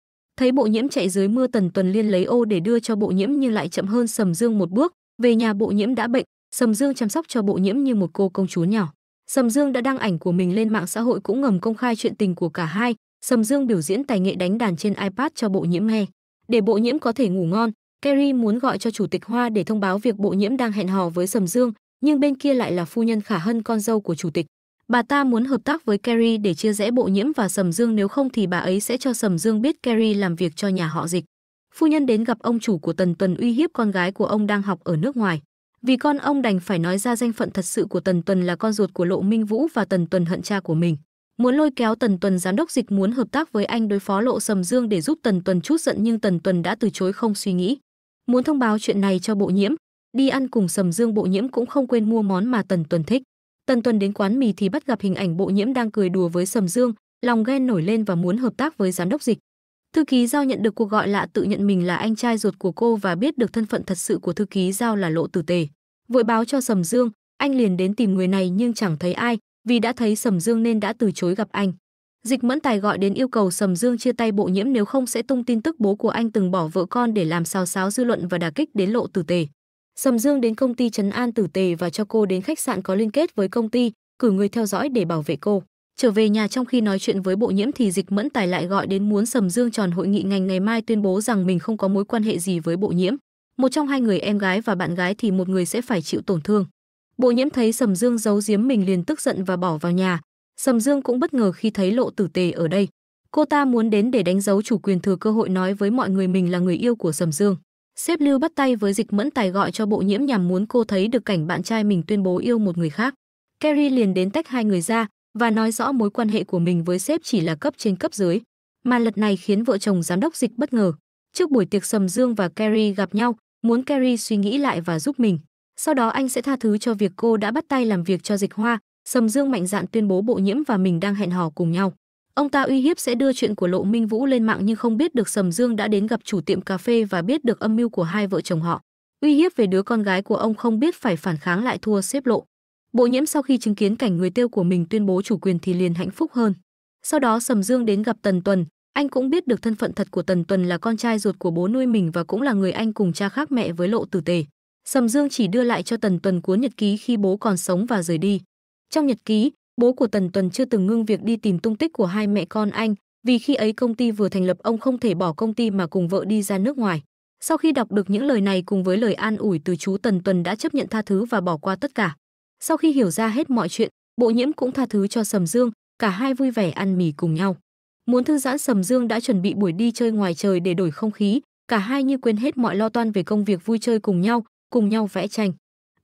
thấy bộ nhiễm chạy dưới mưa tần tuần liên lấy ô để đưa cho bộ nhiễm nhưng lại chậm hơn sầm dương một bước về nhà bộ nhiễm đã bệnh sầm dương chăm sóc cho bộ nhiễm như một cô công chúa nhỏ sầm dương đã đăng ảnh của mình lên mạng xã hội cũng ngầm công khai chuyện tình của cả hai sầm dương biểu diễn tài nghệ đánh đàn trên ipad cho bộ nhiễm nghe để bộ nhiễm có thể ngủ ngon Kerry muốn gọi cho chủ tịch Hoa để thông báo việc bộ nhiễm đang hẹn hò với Sầm Dương, nhưng bên kia lại là phu nhân Khả Hân con dâu của chủ tịch. Bà ta muốn hợp tác với Kerry để chia rẽ bộ nhiễm và Sầm Dương nếu không thì bà ấy sẽ cho Sầm Dương biết Kerry làm việc cho nhà họ dịch. Phu nhân đến gặp ông chủ của Tần Tuần uy hiếp con gái của ông đang học ở nước ngoài. Vì con ông đành phải nói ra danh phận thật sự của Tần Tuần là con ruột của Lộ Minh Vũ và Tần Tuần hận cha của mình. Muốn lôi kéo Tần Tuần giám đốc dịch muốn hợp tác với anh đối phó Lộ Sầm Dương để giúp Tần Tuần chút giận nhưng Tần Tuần đã từ chối không suy nghĩ. Muốn thông báo chuyện này cho bộ nhiễm, đi ăn cùng Sầm Dương bộ nhiễm cũng không quên mua món mà Tần Tuần thích. Tần Tuân đến quán mì thì bắt gặp hình ảnh Bộ Nhiễm đang cười đùa với Sầm Dương, lòng ghen nổi lên và muốn hợp tác với giám đốc dịch. Thư ký Giao nhận được cuộc gọi lạ tự nhận mình là anh trai ruột của cô và biết được thân phận thật sự của thư ký Giao là Lộ Tử Tề. Vội báo cho Sầm Dương, anh liền đến tìm người này nhưng chẳng thấy ai, vì đã thấy Sầm Dương nên đã từ chối gặp anh. Dịch Mẫn Tài gọi đến yêu cầu Sầm Dương chia tay Bộ Nhiễm nếu không sẽ tung tin tức bố của anh từng bỏ vợ con để làm xào xáo dư luận và đả kích đến Lộ Tử Tề. Sầm Dương đến công ty Trấn An tử tề và cho cô đến khách sạn có liên kết với công ty, cử người theo dõi để bảo vệ cô. Trở về nhà trong khi nói chuyện với Bộ Nhiễm thì Dịch Mẫn Tài lại gọi đến muốn Sầm Dương tròn hội nghị ngành ngày mai tuyên bố rằng mình không có mối quan hệ gì với Bộ Nhiễm. Một trong hai người em gái và bạn gái thì một người sẽ phải chịu tổn thương. Bộ Nhiễm thấy Sầm Dương giấu giếm mình liền tức giận và bỏ vào nhà. Sầm Dương cũng bất ngờ khi thấy Lộ Tử Tề ở đây. Cô ta muốn đến để đánh dấu chủ quyền thừa cơ hội nói với mọi người mình là người yêu của Sầm Dương sếp lưu bắt tay với dịch mẫn tài gọi cho bộ nhiễm nhằm muốn cô thấy được cảnh bạn trai mình tuyên bố yêu một người khác kerry liền đến tách hai người ra và nói rõ mối quan hệ của mình với sếp chỉ là cấp trên cấp dưới mà lật này khiến vợ chồng giám đốc dịch bất ngờ trước buổi tiệc sầm dương và kerry gặp nhau muốn kerry suy nghĩ lại và giúp mình sau đó anh sẽ tha thứ cho việc cô đã bắt tay làm việc cho dịch hoa sầm dương mạnh dạn tuyên bố bộ nhiễm và mình đang hẹn hò cùng nhau Ông ta uy hiếp sẽ đưa chuyện của Lộ Minh Vũ lên mạng nhưng không biết được Sầm Dương đã đến gặp chủ tiệm cà phê và biết được âm mưu của hai vợ chồng họ. Uy hiếp về đứa con gái của ông không biết phải phản kháng lại thua xếp lộ. Bộ nhiễm sau khi chứng kiến cảnh người tiêu của mình tuyên bố chủ quyền thì liền hạnh phúc hơn. Sau đó Sầm Dương đến gặp Tần Tuần, anh cũng biết được thân phận thật của Tần Tuần là con trai ruột của bố nuôi mình và cũng là người anh cùng cha khác mẹ với Lộ Tử Tề. Sầm Dương chỉ đưa lại cho Tần Tuần cuốn nhật ký khi bố còn sống và rời đi. Trong nhật ký, Bố của Tần Tuần chưa từng ngưng việc đi tìm tung tích của hai mẹ con anh, vì khi ấy công ty vừa thành lập ông không thể bỏ công ty mà cùng vợ đi ra nước ngoài. Sau khi đọc được những lời này cùng với lời an ủi từ chú Tần Tuần đã chấp nhận tha thứ và bỏ qua tất cả. Sau khi hiểu ra hết mọi chuyện, Bộ Nhiễm cũng tha thứ cho Sầm Dương, cả hai vui vẻ ăn mì cùng nhau. Muốn thư giãn Sầm Dương đã chuẩn bị buổi đi chơi ngoài trời để đổi không khí, cả hai như quên hết mọi lo toan về công việc vui chơi cùng nhau, cùng nhau vẽ tranh.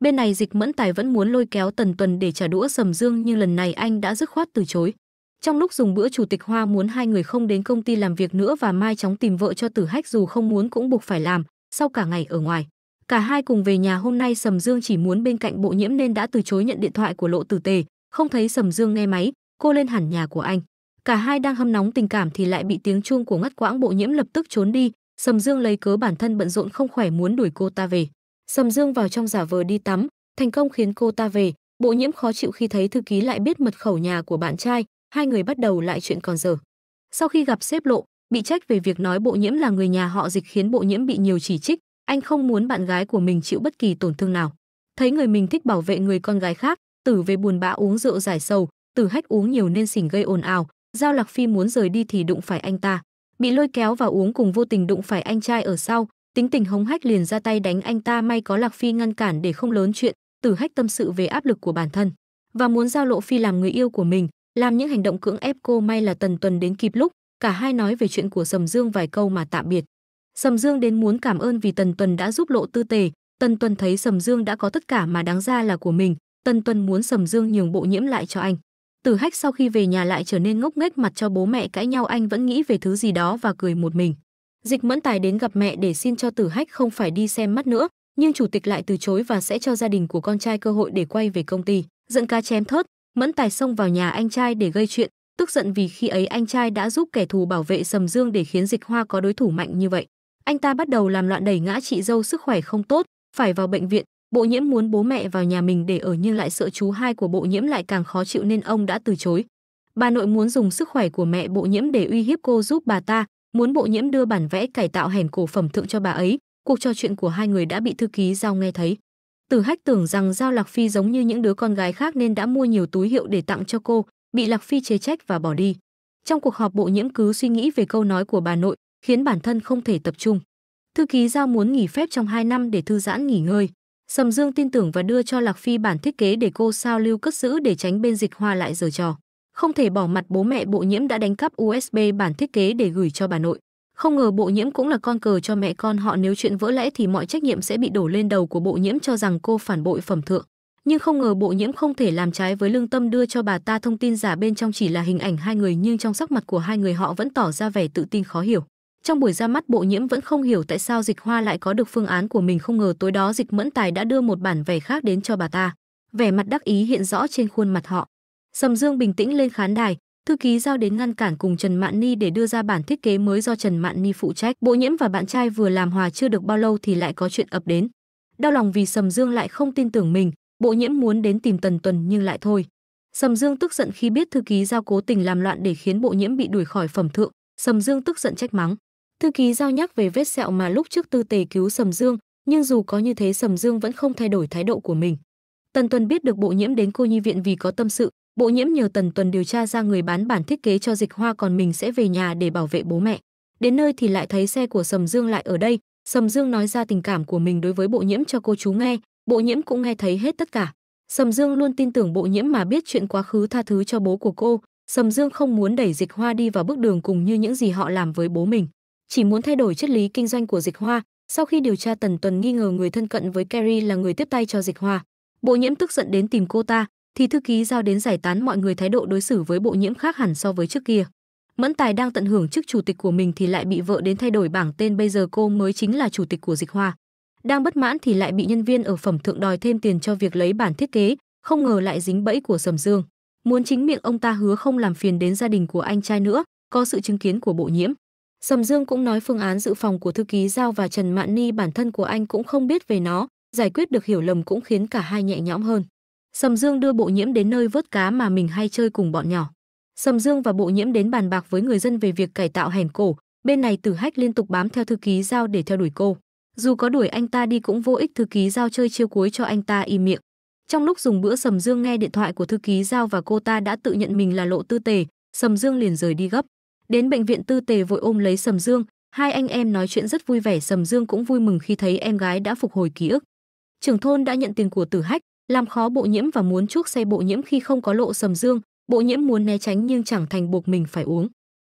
Bên này Dịch Mẫn Tài vẫn muốn lôi kéo Tần Tuần để trả đũa Sầm Dương nhưng lần này anh đã dứt khoát từ chối. Trong lúc dùng bữa chủ tịch Hoa muốn hai người không đến công ty làm việc nữa và mai chóng tìm vợ cho Tử Hách dù không muốn cũng buộc phải làm, sau cả ngày ở ngoài. Cả hai cùng về nhà hôm nay Sầm Dương chỉ muốn bên cạnh Bộ Nhiễm nên đã từ chối nhận điện thoại của Lộ Tử Tề, không thấy Sầm Dương nghe máy, cô lên hẳn nhà của anh. Cả hai đang hâm nóng tình cảm thì lại bị tiếng chuông của ngắt quãng Bộ Nhiễm lập tức trốn đi, Sầm Dương lấy cớ bản thân bận rộn không khỏe muốn đuổi cô ta về. Sầm Dương vào trong giả vờ đi tắm, thành công khiến cô ta về. Bộ nhiễm khó chịu khi thấy thư ký lại biết mật khẩu nhà của bạn trai, hai người bắt đầu lại chuyện còn giờ. Sau khi gặp xếp lộ, bị trách về việc nói bộ nhiễm là người nhà họ dịch khiến bộ nhiễm bị nhiều chỉ trích, anh không muốn bạn gái của mình chịu bất kỳ tổn thương nào. Thấy người mình thích bảo vệ người con gái khác, tử về buồn bã uống rượu giải sầu, tử hách uống nhiều nên xỉn gây ồn ào, giao lạc phi muốn rời đi thì đụng phải anh ta bị lôi kéo và uống cùng vô tình đụng phải anh trai ở sau tính tình hống hách liền ra tay đánh anh ta may có lạc phi ngăn cản để không lớn chuyện tử hách tâm sự về áp lực của bản thân và muốn giao lộ phi làm người yêu của mình làm những hành động cưỡng ép cô may là tần tuần đến kịp lúc cả hai nói về chuyện của sầm dương vài câu mà tạm biệt sầm dương đến muốn cảm ơn vì tần tuần đã giúp lộ tư tề tần tuần thấy sầm dương đã có tất cả mà đáng ra là của mình tần tuần muốn sầm dương nhường bộ nhiễm lại cho anh tử hách sau khi về nhà lại trở nên ngốc nghếch mặt cho bố mẹ cãi nhau anh vẫn nghĩ về thứ gì đó và cười một mình Dịch Mẫn Tài đến gặp mẹ để xin cho Tử Hách không phải đi xem mắt nữa, nhưng chủ tịch lại từ chối và sẽ cho gia đình của con trai cơ hội để quay về công ty. Giận cá chém thớt, Mẫn Tài xông vào nhà anh trai để gây chuyện, tức giận vì khi ấy anh trai đã giúp kẻ thù bảo vệ Sầm Dương để khiến Dịch Hoa có đối thủ mạnh như vậy. Anh ta bắt đầu làm loạn đẩy ngã chị dâu sức khỏe không tốt, phải vào bệnh viện. Bộ Nhiễm muốn bố mẹ vào nhà mình để ở nhưng lại sợ chú hai của Bộ Nhiễm lại càng khó chịu nên ông đã từ chối. Bà nội muốn dùng sức khỏe của mẹ Bộ Nhiễm để uy hiếp cô giúp bà ta, muốn bộ nhiễm đưa bản vẽ cải tạo hèn cổ phẩm thượng cho bà ấy cuộc trò chuyện của hai người đã bị thư ký giao nghe thấy tử hách tưởng rằng giao lạc phi giống như những đứa con gái khác nên đã mua nhiều túi hiệu để tặng cho cô bị lạc phi chế trách và bỏ đi trong cuộc họp bộ nhiễm cứ suy nghĩ về câu nói của bà nội khiến bản thân không thể tập trung thư ký giao muốn nghỉ phép trong 2 năm để thư giãn nghỉ ngơi sầm dương tin tưởng và đưa cho lạc phi bản thiết kế để cô sao lưu cất giữ để tránh bên dịch hoa lại giờ trò không thể bỏ mặt bố mẹ Bộ Nhiễm đã đánh cắp USB bản thiết kế để gửi cho bà nội. Không ngờ Bộ Nhiễm cũng là con cờ cho mẹ con họ nếu chuyện vỡ lẽ thì mọi trách nhiệm sẽ bị đổ lên đầu của Bộ Nhiễm cho rằng cô phản bội phẩm thượng. Nhưng không ngờ Bộ Nhiễm không thể làm trái với lương tâm đưa cho bà ta thông tin giả bên trong chỉ là hình ảnh hai người nhưng trong sắc mặt của hai người họ vẫn tỏ ra vẻ tự tin khó hiểu. Trong buổi ra mắt bộ nhiễm vẫn không hiểu tại sao dịch hoa lại có được phương án của mình không ngờ tối đó dịch mẫn tài đã đưa một bản vẻ khác đến cho bà ta. Vẻ mặt đắc ý hiện rõ trên khuôn mặt họ. Sầm Dương bình tĩnh lên khán đài, thư ký giao đến ngăn cản cùng Trần Mạn Ni để đưa ra bản thiết kế mới do Trần Mạn Ni phụ trách. Bộ Nhiễm và bạn trai vừa làm hòa chưa được bao lâu thì lại có chuyện ập đến. Đau lòng vì Sầm Dương lại không tin tưởng mình, Bộ Nhiễm muốn đến tìm Tần Tuần nhưng lại thôi. Sầm Dương tức giận khi biết thư ký giao cố tình làm loạn để khiến Bộ Nhiễm bị đuổi khỏi phẩm thượng, Sầm Dương tức giận trách mắng. Thư ký giao nhắc về vết sẹo mà lúc trước Tư Tề cứu Sầm Dương, nhưng dù có như thế Sầm Dương vẫn không thay đổi thái độ của mình. Tần Tuần biết được Bộ Nhiễm đến cô nhi viện vì có tâm sự, Bộ nhiễm nhờ Tần Tuần điều tra ra người bán bản thiết kế cho Dịch Hoa còn mình sẽ về nhà để bảo vệ bố mẹ. Đến nơi thì lại thấy xe của Sầm Dương lại ở đây, Sầm Dương nói ra tình cảm của mình đối với Bộ nhiễm cho cô chú nghe, Bộ nhiễm cũng nghe thấy hết tất cả. Sầm Dương luôn tin tưởng Bộ nhiễm mà biết chuyện quá khứ tha thứ cho bố của cô, Sầm Dương không muốn đẩy Dịch Hoa đi vào bước đường cùng như những gì họ làm với bố mình, chỉ muốn thay đổi chất lý kinh doanh của Dịch Hoa. Sau khi điều tra Tần Tuần nghi ngờ người thân cận với Kerry là người tiếp tay cho Dịch Hoa, Bộ nhiễm tức giận đến tìm cô ta, thì thư ký giao đến giải tán mọi người thái độ đối xử với bộ nhiễm khác hẳn so với trước kia. Mẫn Tài đang tận hưởng chức chủ tịch của mình thì lại bị vợ đến thay đổi bảng tên bây giờ cô mới chính là chủ tịch của Dịch Hoa. Đang bất mãn thì lại bị nhân viên ở phẩm thượng đòi thêm tiền cho việc lấy bản thiết kế, không ngờ lại dính bẫy của Sầm Dương. Muốn chính miệng ông ta hứa không làm phiền đến gia đình của anh trai nữa, có sự chứng kiến của bộ nhiễm. Sầm Dương cũng nói phương án dự phòng của thư ký Giao và Trần Mạn Ni bản thân của anh cũng không biết về nó, giải quyết được hiểu lầm cũng khiến cả hai nhẹ nhõm hơn. Sầm Dương đưa Bộ Nhiễm đến nơi vớt cá mà mình hay chơi cùng bọn nhỏ. Sầm Dương và Bộ Nhiễm đến bàn bạc với người dân về việc cải tạo hẻm cổ, bên này Tử Hách liên tục bám theo thư ký giao để theo đuổi cô. Dù có đuổi anh ta đi cũng vô ích thư ký giao chơi chiêu cuối cho anh ta im miệng. Trong lúc dùng bữa Sầm Dương nghe điện thoại của thư ký giao và cô ta đã tự nhận mình là Lộ Tư Tề, Sầm Dương liền rời đi gấp. Đến bệnh viện Tư Tề vội ôm lấy Sầm Dương, hai anh em nói chuyện rất vui vẻ, Sầm Dương cũng vui mừng khi thấy em gái đã phục hồi ký ức. Trưởng thôn đã nhận tiền của Tử Hách, làm khó bộ nhiễm và muốn chuốc xe bộ nhiễm khi không có lộ sầm dương, bộ nhiễm muốn né tránh nhưng chẳng thành buộc mình phải uống.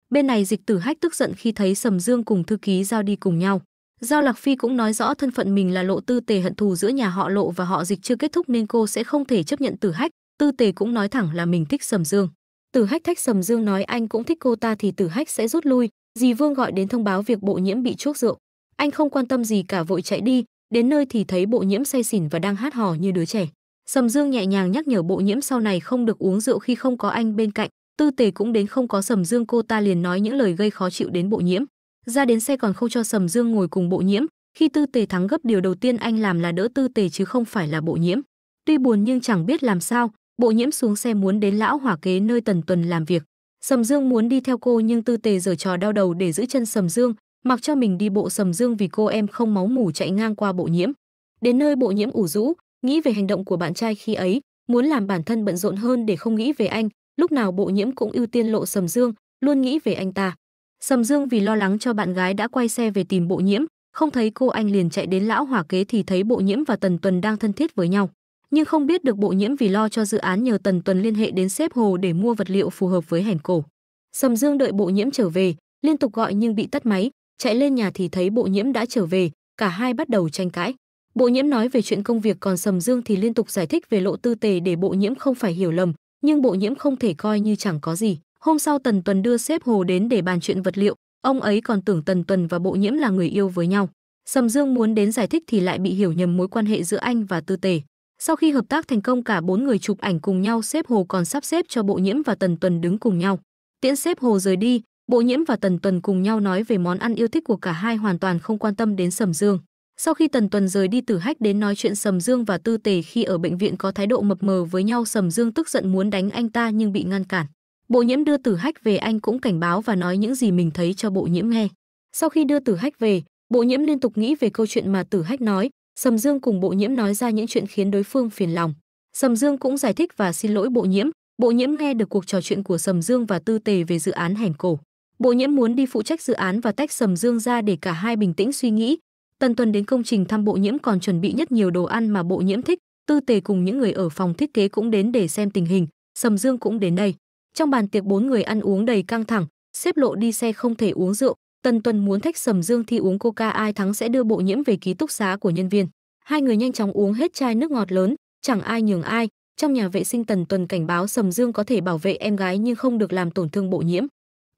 Bên này dịch tử hách tức giận khi thấy sầm dương cùng thư ký giao đi cùng nhau. Giao Lạc Phi cũng nói rõ thân phận mình là lộ tư tề hận thù giữa nhà họ lộ và họ dịch chưa kết thúc nên cô sẽ không thể chấp nhận tử hách. Tư tề cũng nói thẳng là mình thích sầm dương. Tử hách thách sầm dương nói anh cũng thích cô ta thì tử hách sẽ rút lui. Dì Vương gọi đến thông báo việc bộ nhiễm bị chuốc rượu. Anh không quan tâm gì cả vội chạy đi, đến nơi thì thấy bộ nhiễm say xỉn và đang hát hò như đứa trẻ. Sầm Dương nhẹ nhàng nhắc nhở Bộ Nhiễm sau này không được uống rượu khi không có anh bên cạnh, Tư Tề cũng đến không có Sầm Dương cô ta liền nói những lời gây khó chịu đến Bộ Nhiễm. Ra đến xe còn không cho Sầm Dương ngồi cùng Bộ Nhiễm, khi Tư Tề thắng gấp điều đầu tiên anh làm là đỡ Tư Tề chứ không phải là Bộ Nhiễm. Tuy buồn nhưng chẳng biết làm sao, Bộ Nhiễm xuống xe muốn đến lão hỏa kế nơi Tần Tuần làm việc. Sầm Dương muốn đi theo cô nhưng Tư Tề giở trò đau đầu để giữ chân Sầm Dương, mặc cho mình đi bộ Sầm Dương vì cô em không máu mủ chạy ngang qua Bộ Nhiễm. Đến nơi Bộ Nhiễm ủ rũ, nghĩ về hành động của bạn trai khi ấy, muốn làm bản thân bận rộn hơn để không nghĩ về anh, lúc nào Bộ Nhiễm cũng ưu tiên lộ Sầm Dương, luôn nghĩ về anh ta. Sầm Dương vì lo lắng cho bạn gái đã quay xe về tìm Bộ Nhiễm, không thấy cô anh liền chạy đến lão hỏa kế thì thấy Bộ Nhiễm và Tần Tuần đang thân thiết với nhau. Nhưng không biết được Bộ Nhiễm vì lo cho dự án nhờ Tần Tuần liên hệ đến xếp Hồ để mua vật liệu phù hợp với hẻm cổ. Sầm Dương đợi Bộ Nhiễm trở về, liên tục gọi nhưng bị tắt máy, chạy lên nhà thì thấy Bộ Nhiễm đã trở về, cả hai bắt đầu tranh cãi. Bộ nhiễm nói về chuyện công việc còn Sầm Dương thì liên tục giải thích về lộ tư tề để bộ nhiễm không phải hiểu lầm, nhưng bộ nhiễm không thể coi như chẳng có gì. Hôm sau Tần Tuần đưa sếp Hồ đến để bàn chuyện vật liệu, ông ấy còn tưởng Tần Tuần và bộ nhiễm là người yêu với nhau. Sầm Dương muốn đến giải thích thì lại bị hiểu nhầm mối quan hệ giữa anh và tư tề. Sau khi hợp tác thành công cả bốn người chụp ảnh cùng nhau sếp Hồ còn sắp xếp cho bộ nhiễm và Tần Tuần đứng cùng nhau. Tiễn sếp Hồ rời đi, bộ nhiễm và Tần Tuần cùng nhau nói về món ăn yêu thích của cả hai hoàn toàn không quan tâm đến Sầm Dương. Sau khi Tần Tuần rời đi Tử Hách đến nói chuyện Sầm Dương và Tư Tề khi ở bệnh viện có thái độ mập mờ với nhau Sầm Dương tức giận muốn đánh anh ta nhưng bị ngăn cản. Bộ nhiễm đưa Tử Hách về anh cũng cảnh báo và nói những gì mình thấy cho bộ nhiễm nghe. Sau khi đưa Tử Hách về, bộ nhiễm liên tục nghĩ về câu chuyện mà Tử Hách nói, Sầm Dương cùng bộ nhiễm nói ra những chuyện khiến đối phương phiền lòng. Sầm Dương cũng giải thích và xin lỗi bộ nhiễm, bộ nhiễm nghe được cuộc trò chuyện của Sầm Dương và Tư Tề về dự án hẻm cổ. Bộ nhiễm muốn đi phụ trách dự án và tách Sầm Dương ra để cả hai bình tĩnh suy nghĩ, Tần Tuần đến công trình thăm bộ nhiễm còn chuẩn bị nhất nhiều đồ ăn mà bộ nhiễm thích, Tư Tề cùng những người ở phòng thiết kế cũng đến để xem tình hình, Sầm Dương cũng đến đây. Trong bàn tiệc bốn người ăn uống đầy căng thẳng, xếp lộ đi xe không thể uống rượu, Tần Tuần muốn thách Sầm Dương thi uống coca ai thắng sẽ đưa bộ nhiễm về ký túc xá của nhân viên. Hai người nhanh chóng uống hết chai nước ngọt lớn, chẳng ai nhường ai. Trong nhà vệ sinh Tần Tuần cảnh báo Sầm Dương có thể bảo vệ em gái nhưng không được làm tổn thương bộ nhiễm.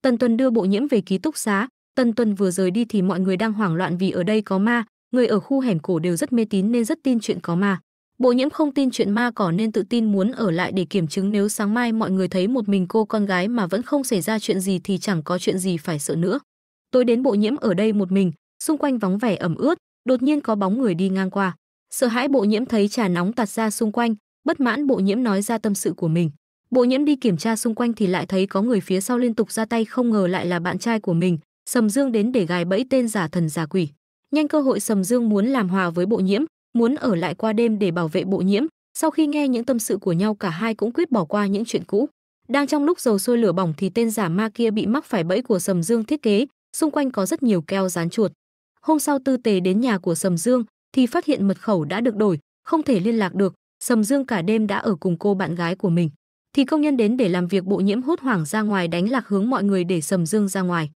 Tần Tuần đưa bộ nhiễm về ký túc xá, Tân Tuân vừa rời đi thì mọi người đang hoảng loạn vì ở đây có ma, người ở khu hẻm cổ đều rất mê tín nên rất tin chuyện có ma. Bộ nhiễm không tin chuyện ma cỏ nên tự tin muốn ở lại để kiểm chứng nếu sáng mai mọi người thấy một mình cô con gái mà vẫn không xảy ra chuyện gì thì chẳng có chuyện gì phải sợ nữa. Tôi đến bộ nhiễm ở đây một mình, xung quanh vắng vẻ ẩm ướt, đột nhiên có bóng người đi ngang qua. Sợ hãi bộ nhiễm thấy trà nóng tạt ra xung quanh, bất mãn bộ nhiễm nói ra tâm sự của mình. Bộ nhiễm đi kiểm tra xung quanh thì lại thấy có người phía sau liên tục ra tay không ngờ lại là bạn trai của mình, Sầm Dương đến để gài bẫy tên giả thần giả quỷ. Nhanh cơ hội Sầm Dương muốn làm hòa với Bộ Nhiễm, muốn ở lại qua đêm để bảo vệ Bộ Nhiễm, sau khi nghe những tâm sự của nhau cả hai cũng quyết bỏ qua những chuyện cũ. Đang trong lúc dầu sôi lửa bỏng thì tên giả ma kia bị mắc phải bẫy của Sầm Dương thiết kế, xung quanh có rất nhiều keo dán chuột. Hôm sau Tư Tề đến nhà của Sầm Dương thì phát hiện mật khẩu đã được đổi, không thể liên lạc được, Sầm Dương cả đêm đã ở cùng cô bạn gái của mình. Thì công nhân đến để làm việc Bộ Nhiễm hốt hoảng ra ngoài đánh lạc hướng mọi người để Sầm Dương ra ngoài.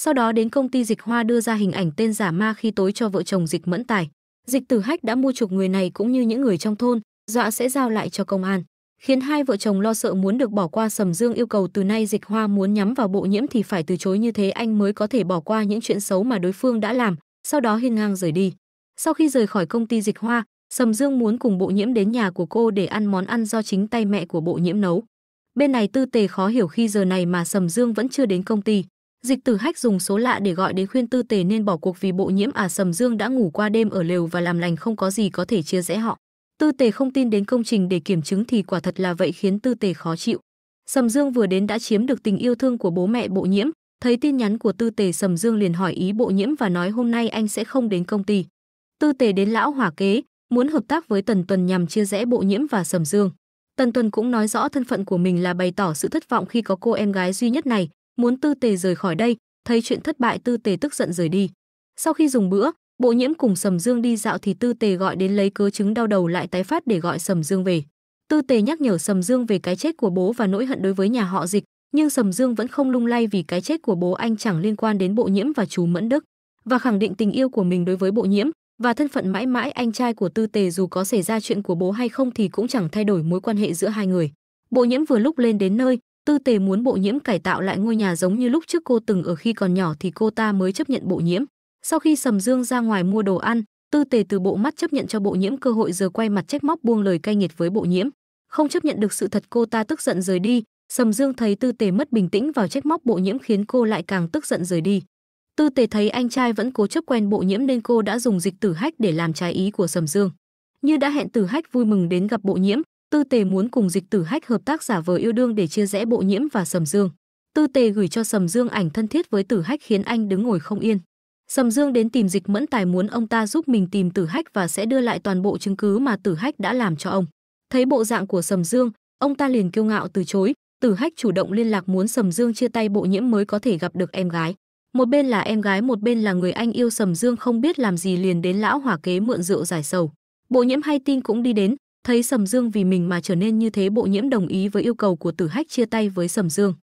Sau đó đến công ty Dịch Hoa đưa ra hình ảnh tên giả ma khi tối cho vợ chồng Dịch Mẫn Tài. Dịch Tử Hách đã mua chuộc người này cũng như những người trong thôn, dọa sẽ giao lại cho công an, khiến hai vợ chồng lo sợ muốn được bỏ qua Sầm Dương yêu cầu từ nay Dịch Hoa muốn nhắm vào Bộ Nhiễm thì phải từ chối như thế anh mới có thể bỏ qua những chuyện xấu mà đối phương đã làm, sau đó hiên ngang rời đi. Sau khi rời khỏi công ty Dịch Hoa, Sầm Dương muốn cùng Bộ Nhiễm đến nhà của cô để ăn món ăn do chính tay mẹ của Bộ Nhiễm nấu. Bên này Tư Tề khó hiểu khi giờ này mà Sầm Dương vẫn chưa đến công ty. Dịch Tử Hách dùng số lạ để gọi đến khuyên Tư Tề nên bỏ cuộc vì bộ nhiễm ả Sầm Dương đã ngủ qua đêm ở lều và làm lành không có gì có thể chia rẽ họ. Tư Tề không tin đến công trình để kiểm chứng thì quả thật là vậy khiến Tư Tề khó chịu. Sầm Dương vừa đến đã chiếm được tình yêu thương của bố mẹ bộ nhiễm, thấy tin nhắn của Tư Tề Sầm Dương liền hỏi ý bộ nhiễm và nói hôm nay anh sẽ không đến công ty. Tư Tề đến lão hỏa kế, muốn hợp tác với Tần Tuần nhằm chia rẽ bộ nhiễm và Sầm Dương. Tần Tuần cũng nói rõ thân phận của mình là bày tỏ sự thất vọng khi có cô em gái duy nhất này, muốn tư tề rời khỏi đây, thấy chuyện thất bại tư tề tức giận rời đi. Sau khi dùng bữa, bộ nhiễm cùng Sầm Dương đi dạo thì tư tề gọi đến lấy cớ chứng đau đầu lại tái phát để gọi Sầm Dương về. Tư tề nhắc nhở Sầm Dương về cái chết của bố và nỗi hận đối với nhà họ dịch, nhưng Sầm Dương vẫn không lung lay vì cái chết của bố anh chẳng liên quan đến bộ nhiễm và chú Mẫn Đức, và khẳng định tình yêu của mình đối với bộ nhiễm và thân phận mãi mãi anh trai của tư tề dù có xảy ra chuyện của bố hay không thì cũng chẳng thay đổi mối quan hệ giữa hai người. Bộ nhiễm vừa lúc lên đến nơi, Tư Tề muốn Bộ Nhiễm cải tạo lại ngôi nhà giống như lúc trước cô từng ở khi còn nhỏ thì cô ta mới chấp nhận Bộ Nhiễm. Sau khi Sầm Dương ra ngoài mua đồ ăn, Tư Tề từ bộ mắt chấp nhận cho Bộ Nhiễm cơ hội giờ quay mặt trách móc buông lời cay nghiệt với Bộ Nhiễm. Không chấp nhận được sự thật cô ta tức giận rời đi, Sầm Dương thấy Tư Tề mất bình tĩnh vào trách móc Bộ Nhiễm khiến cô lại càng tức giận rời đi. Tư Tề thấy anh trai vẫn cố chấp quen Bộ Nhiễm nên cô đã dùng dịch Tử Hách để làm trái ý của Sầm Dương. Như đã hẹn Tử Hách vui mừng đến gặp Bộ Nhiễm, Tư Tề muốn cùng Dịch Tử Hách hợp tác giả vờ yêu đương để chia rẽ Bộ Nhiễm và Sầm Dương. Tư Tề gửi cho Sầm Dương ảnh thân thiết với Tử Hách khiến anh đứng ngồi không yên. Sầm Dương đến tìm Dịch Mẫn Tài muốn ông ta giúp mình tìm Tử Hách và sẽ đưa lại toàn bộ chứng cứ mà Tử Hách đã làm cho ông. Thấy bộ dạng của Sầm Dương, ông ta liền kiêu ngạo từ chối, Tử Hách chủ động liên lạc muốn Sầm Dương chia tay Bộ Nhiễm mới có thể gặp được em gái. Một bên là em gái, một bên là người anh yêu Sầm Dương không biết làm gì liền đến lão hỏa kế mượn rượu giải sầu. Bộ Nhiễm hay tin cũng đi đến, Thấy Sầm Dương vì mình mà trở nên như thế bộ nhiễm đồng ý với yêu cầu của tử hách chia tay với Sầm Dương.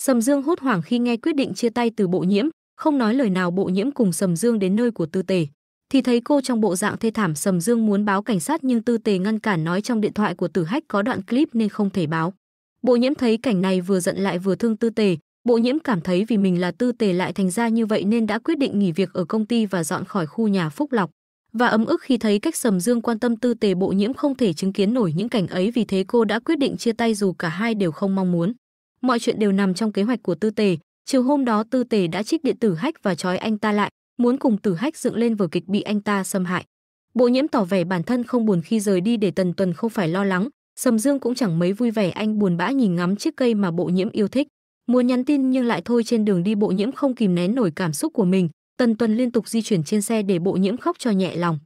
Sầm Dương hốt hoảng khi nghe quyết định chia tay từ bộ nhiễm, không nói lời nào bộ nhiễm cùng Sầm Dương đến nơi của tư tề. Thì thấy cô trong bộ dạng thê thảm Sầm Dương muốn báo cảnh sát nhưng tư tề ngăn cản nói trong điện thoại của tử hách có đoạn clip nên không thể báo. Bộ nhiễm thấy cảnh này vừa giận lại vừa thương tư tề, bộ nhiễm cảm thấy vì mình là tư tề lại thành ra như vậy nên đã quyết định nghỉ việc ở công ty và dọn khỏi khu nhà Phúc Lọc và ấm ức khi thấy cách Sầm Dương quan tâm tư tề bộ nhiễm không thể chứng kiến nổi những cảnh ấy vì thế cô đã quyết định chia tay dù cả hai đều không mong muốn. Mọi chuyện đều nằm trong kế hoạch của tư tề, chiều hôm đó tư tề đã trích điện tử hách và trói anh ta lại, muốn cùng tử hách dựng lên vở kịch bị anh ta xâm hại. Bộ nhiễm tỏ vẻ bản thân không buồn khi rời đi để Tần Tuần không phải lo lắng, Sầm Dương cũng chẳng mấy vui vẻ anh buồn bã nhìn ngắm chiếc cây mà bộ nhiễm yêu thích. Muốn nhắn tin nhưng lại thôi trên đường đi bộ nhiễm không kìm nén nổi cảm xúc của mình, Tần Tuần liên tục di chuyển trên xe để bộ nhiễm khóc cho nhẹ lòng.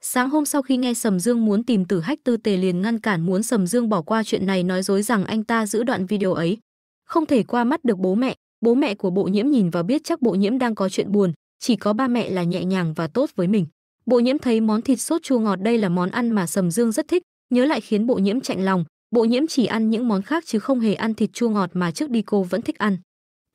Sáng hôm sau khi nghe Sầm Dương muốn tìm Tử Hách Tư Tề liền ngăn cản muốn Sầm Dương bỏ qua chuyện này nói dối rằng anh ta giữ đoạn video ấy. Không thể qua mắt được bố mẹ, bố mẹ của bộ nhiễm nhìn vào biết chắc bộ nhiễm đang có chuyện buồn, chỉ có ba mẹ là nhẹ nhàng và tốt với mình. Bộ nhiễm thấy món thịt sốt chua ngọt đây là món ăn mà Sầm Dương rất thích, nhớ lại khiến bộ nhiễm chạnh lòng, bộ nhiễm chỉ ăn những món khác chứ không hề ăn thịt chua ngọt mà trước đi cô vẫn thích ăn.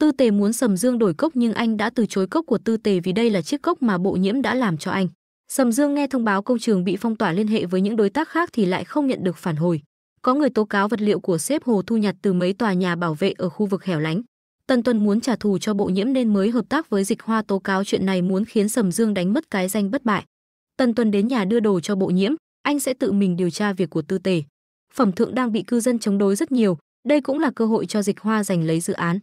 Tư Tề muốn Sầm Dương đổi cốc nhưng anh đã từ chối cốc của Tư Tề vì đây là chiếc cốc mà Bộ Nhiễm đã làm cho anh. Sầm Dương nghe thông báo công trường bị phong tỏa liên hệ với những đối tác khác thì lại không nhận được phản hồi. Có người tố cáo vật liệu của sếp Hồ thu nhặt từ mấy tòa nhà bảo vệ ở khu vực hẻo lánh. Tần Tuân muốn trả thù cho Bộ Nhiễm nên mới hợp tác với Dịch Hoa tố cáo chuyện này muốn khiến Sầm Dương đánh mất cái danh bất bại. Tần Tuân đến nhà đưa đồ cho Bộ Nhiễm, anh sẽ tự mình điều tra việc của Tư Tề. Phẩm thượng đang bị cư dân chống đối rất nhiều, đây cũng là cơ hội cho Dịch Hoa giành lấy dự án.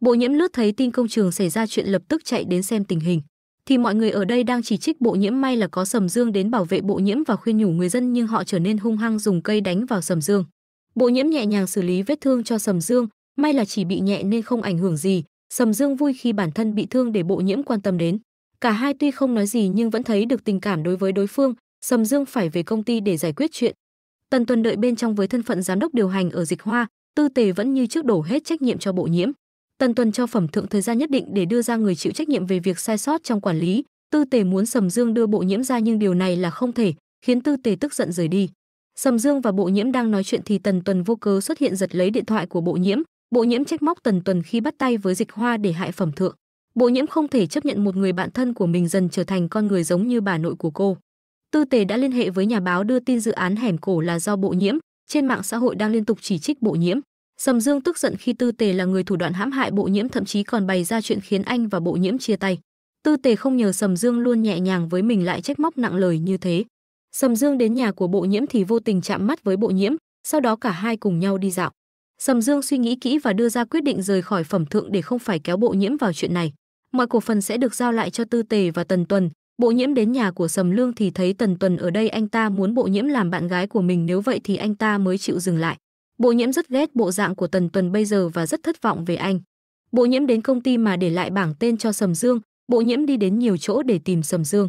Bộ Nhiễm lướt thấy tin công trường xảy ra chuyện lập tức chạy đến xem tình hình. Thì mọi người ở đây đang chỉ trích Bộ Nhiễm may là có Sầm Dương đến bảo vệ Bộ Nhiễm và khuyên nhủ người dân nhưng họ trở nên hung hăng dùng cây đánh vào Sầm Dương. Bộ Nhiễm nhẹ nhàng xử lý vết thương cho Sầm Dương, may là chỉ bị nhẹ nên không ảnh hưởng gì. Sầm Dương vui khi bản thân bị thương để Bộ Nhiễm quan tâm đến. Cả hai tuy không nói gì nhưng vẫn thấy được tình cảm đối với đối phương, Sầm Dương phải về công ty để giải quyết chuyện. Tần Tuần đợi bên trong với thân phận giám đốc điều hành ở Dịch Hoa, Tư Tề vẫn như trước đổ hết trách nhiệm cho Bộ Nhiễm. Tần Tuần cho phẩm thượng thời gian nhất định để đưa ra người chịu trách nhiệm về việc sai sót trong quản lý. Tư Tề muốn Sầm Dương đưa Bộ Nhiễm ra nhưng điều này là không thể, khiến Tư Tề tức giận rời đi. Sầm Dương và Bộ Nhiễm đang nói chuyện thì Tần Tuần vô cớ xuất hiện giật lấy điện thoại của Bộ Nhiễm. Bộ Nhiễm trách móc Tần Tuần khi bắt tay với Dịch Hoa để hại phẩm thượng. Bộ Nhiễm không thể chấp nhận một người bạn thân của mình dần trở thành con người giống như bà nội của cô. Tư Tề đã liên hệ với nhà báo đưa tin dự án hẻm cổ là do Bộ Nhiễm, trên mạng xã hội đang liên tục chỉ trích Bộ Nhiễm. Sầm Dương tức giận khi Tư Tề là người thủ đoạn hãm hại Bộ Nhiễm thậm chí còn bày ra chuyện khiến anh và Bộ Nhiễm chia tay. Tư Tề không nhờ Sầm Dương luôn nhẹ nhàng với mình lại trách móc nặng lời như thế. Sầm Dương đến nhà của Bộ Nhiễm thì vô tình chạm mắt với Bộ Nhiễm, sau đó cả hai cùng nhau đi dạo. Sầm Dương suy nghĩ kỹ và đưa ra quyết định rời khỏi phẩm thượng để không phải kéo Bộ Nhiễm vào chuyện này. Mọi cổ phần sẽ được giao lại cho Tư Tề và Tần Tuần. Bộ Nhiễm đến nhà của Sầm Lương thì thấy Tần Tuần ở đây anh ta muốn Bộ Nhiễm làm bạn gái của mình nếu vậy thì anh ta mới chịu dừng lại. Bộ nhiễm rất ghét bộ dạng của Tần Tuần bây giờ và rất thất vọng về anh. Bộ nhiễm đến công ty mà để lại bảng tên cho Sầm Dương, bộ nhiễm đi đến nhiều chỗ để tìm Sầm Dương.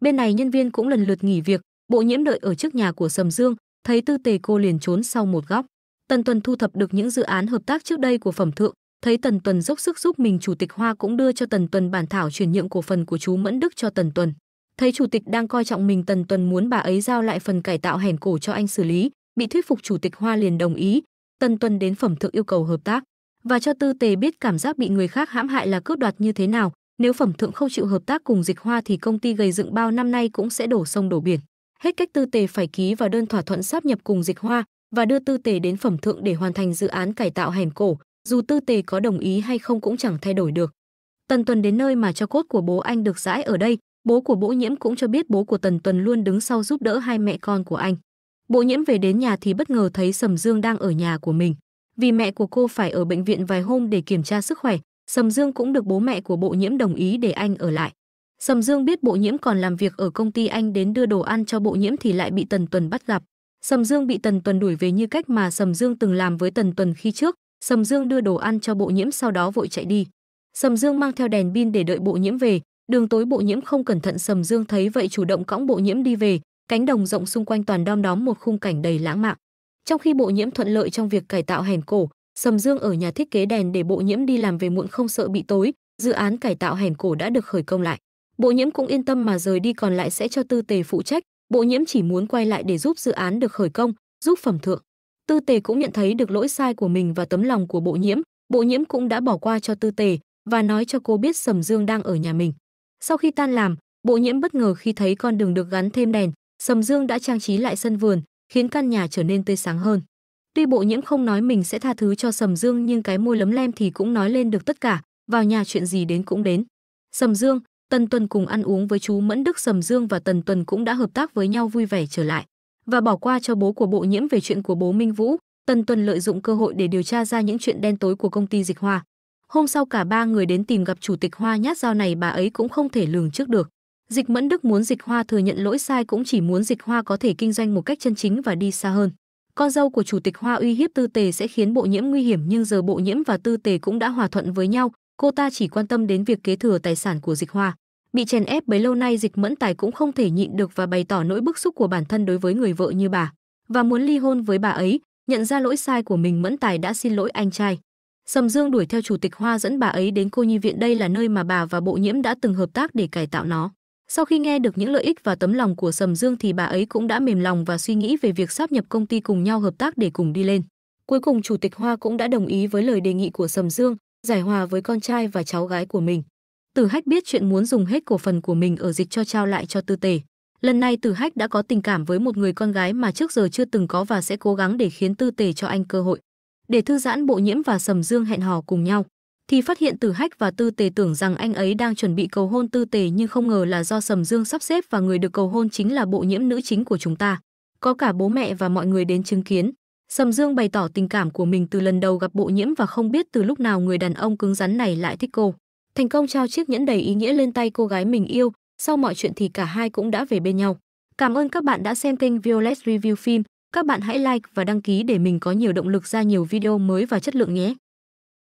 Bên này nhân viên cũng lần lượt nghỉ việc, bộ nhiễm đợi ở trước nhà của Sầm Dương, thấy tư tề cô liền trốn sau một góc. Tần Tuần thu thập được những dự án hợp tác trước đây của Phẩm Thượng, thấy Tần Tuần dốc sức giúp mình chủ tịch Hoa cũng đưa cho Tần Tuần bản thảo chuyển nhượng cổ phần của chú Mẫn Đức cho Tần Tuần. Thấy chủ tịch đang coi trọng mình Tần Tuần muốn bà ấy giao lại phần cải tạo hẻn cổ cho anh xử lý, bị thuyết phục chủ tịch Hoa liền đồng ý, Tân Tuân đến phẩm thượng yêu cầu hợp tác và cho Tư Tề biết cảm giác bị người khác hãm hại là cướp đoạt như thế nào, nếu phẩm thượng không chịu hợp tác cùng Dịch Hoa thì công ty gây dựng bao năm nay cũng sẽ đổ sông đổ biển. Hết cách Tư Tề phải ký vào đơn thỏa thuận sáp nhập cùng Dịch Hoa và đưa Tư Tề đến phẩm thượng để hoàn thành dự án cải tạo hẻm cổ, dù Tư Tề có đồng ý hay không cũng chẳng thay đổi được. Tần Tuần đến nơi mà cho cốt của bố anh được rãi ở đây, bố của Bỗ Nhiễm cũng cho biết bố của Tần Tuần luôn đứng sau giúp đỡ hai mẹ con của anh. Bộ nhiễm về đến nhà thì bất ngờ thấy Sầm Dương đang ở nhà của mình. Vì mẹ của cô phải ở bệnh viện vài hôm để kiểm tra sức khỏe, Sầm Dương cũng được bố mẹ của bộ nhiễm đồng ý để anh ở lại. Sầm Dương biết bộ nhiễm còn làm việc ở công ty anh đến đưa đồ ăn cho bộ nhiễm thì lại bị Tần Tuần bắt gặp. Sầm Dương bị Tần Tuần đuổi về như cách mà Sầm Dương từng làm với Tần Tuần khi trước. Sầm Dương đưa đồ ăn cho bộ nhiễm sau đó vội chạy đi. Sầm Dương mang theo đèn pin để đợi bộ nhiễm về. Đường tối bộ nhiễm không cẩn thận Sầm Dương thấy vậy chủ động cõng bộ nhiễm đi về cánh đồng rộng xung quanh toàn đom đóm một khung cảnh đầy lãng mạn. Trong khi Bộ Nhiễm thuận lợi trong việc cải tạo hẻn cổ, Sầm Dương ở nhà thiết kế đèn để Bộ Nhiễm đi làm về muộn không sợ bị tối, dự án cải tạo hẻn cổ đã được khởi công lại. Bộ Nhiễm cũng yên tâm mà rời đi còn lại sẽ cho Tư Tề phụ trách, Bộ Nhiễm chỉ muốn quay lại để giúp dự án được khởi công, giúp phẩm thượng. Tư Tề cũng nhận thấy được lỗi sai của mình và tấm lòng của Bộ Nhiễm, Bộ Nhiễm cũng đã bỏ qua cho Tư Tề và nói cho cô biết Sầm Dương đang ở nhà mình. Sau khi tan làm, Bộ Nhiễm bất ngờ khi thấy con đường được gắn thêm đèn, Sầm Dương đã trang trí lại sân vườn, khiến căn nhà trở nên tươi sáng hơn. Tuy Bộ Nhiễm không nói mình sẽ tha thứ cho Sầm Dương nhưng cái môi lấm lem thì cũng nói lên được tất cả, vào nhà chuyện gì đến cũng đến. Sầm Dương, Tần Tuần cùng ăn uống với chú Mẫn Đức Sầm Dương và Tần Tuần cũng đã hợp tác với nhau vui vẻ trở lại và bỏ qua cho bố của Bộ Nhiễm về chuyện của bố Minh Vũ, Tần Tuần lợi dụng cơ hội để điều tra ra những chuyện đen tối của công ty Dịch Hoa. Hôm sau cả ba người đến tìm gặp chủ tịch Hoa Nhát Dao này bà ấy cũng không thể lường trước được. Dịch Mẫn Đức muốn Dịch Hoa thừa nhận lỗi sai cũng chỉ muốn Dịch Hoa có thể kinh doanh một cách chân chính và đi xa hơn. Con dâu của chủ tịch Hoa uy hiếp Tư Tề sẽ khiến Bộ Nhiễm nguy hiểm nhưng giờ Bộ Nhiễm và Tư Tề cũng đã hòa thuận với nhau, cô ta chỉ quan tâm đến việc kế thừa tài sản của Dịch Hoa. Bị chèn ép bấy lâu nay Dịch Mẫn Tài cũng không thể nhịn được và bày tỏ nỗi bức xúc của bản thân đối với người vợ như bà và muốn ly hôn với bà ấy, nhận ra lỗi sai của mình Mẫn Tài đã xin lỗi anh trai. Sầm Dương đuổi theo chủ tịch Hoa dẫn bà ấy đến cô nhi viện đây là nơi mà bà và Bộ Nhiễm đã từng hợp tác để cải tạo nó. Sau khi nghe được những lợi ích và tấm lòng của Sầm Dương thì bà ấy cũng đã mềm lòng và suy nghĩ về việc sáp nhập công ty cùng nhau hợp tác để cùng đi lên. Cuối cùng Chủ tịch Hoa cũng đã đồng ý với lời đề nghị của Sầm Dương, giải hòa với con trai và cháu gái của mình. Tử Hách biết chuyện muốn dùng hết cổ phần của mình ở dịch cho trao lại cho Tư Tề. Lần này Tử Hách đã có tình cảm với một người con gái mà trước giờ chưa từng có và sẽ cố gắng để khiến Tư Tề cho anh cơ hội. Để thư giãn Bộ Nhiễm và Sầm Dương hẹn hò cùng nhau thì phát hiện Tử Hách và Tư Tề tưởng rằng anh ấy đang chuẩn bị cầu hôn Tư Tề nhưng không ngờ là do Sầm Dương sắp xếp và người được cầu hôn chính là bộ nhiễm nữ chính của chúng ta. Có cả bố mẹ và mọi người đến chứng kiến. Sầm Dương bày tỏ tình cảm của mình từ lần đầu gặp bộ nhiễm và không biết từ lúc nào người đàn ông cứng rắn này lại thích cô. Thành công trao chiếc nhẫn đầy ý nghĩa lên tay cô gái mình yêu, sau mọi chuyện thì cả hai cũng đã về bên nhau. Cảm ơn các bạn đã xem kênh Violet Review Phim. Các bạn hãy like và đăng ký để mình có nhiều động lực ra nhiều video mới và chất lượng nhé.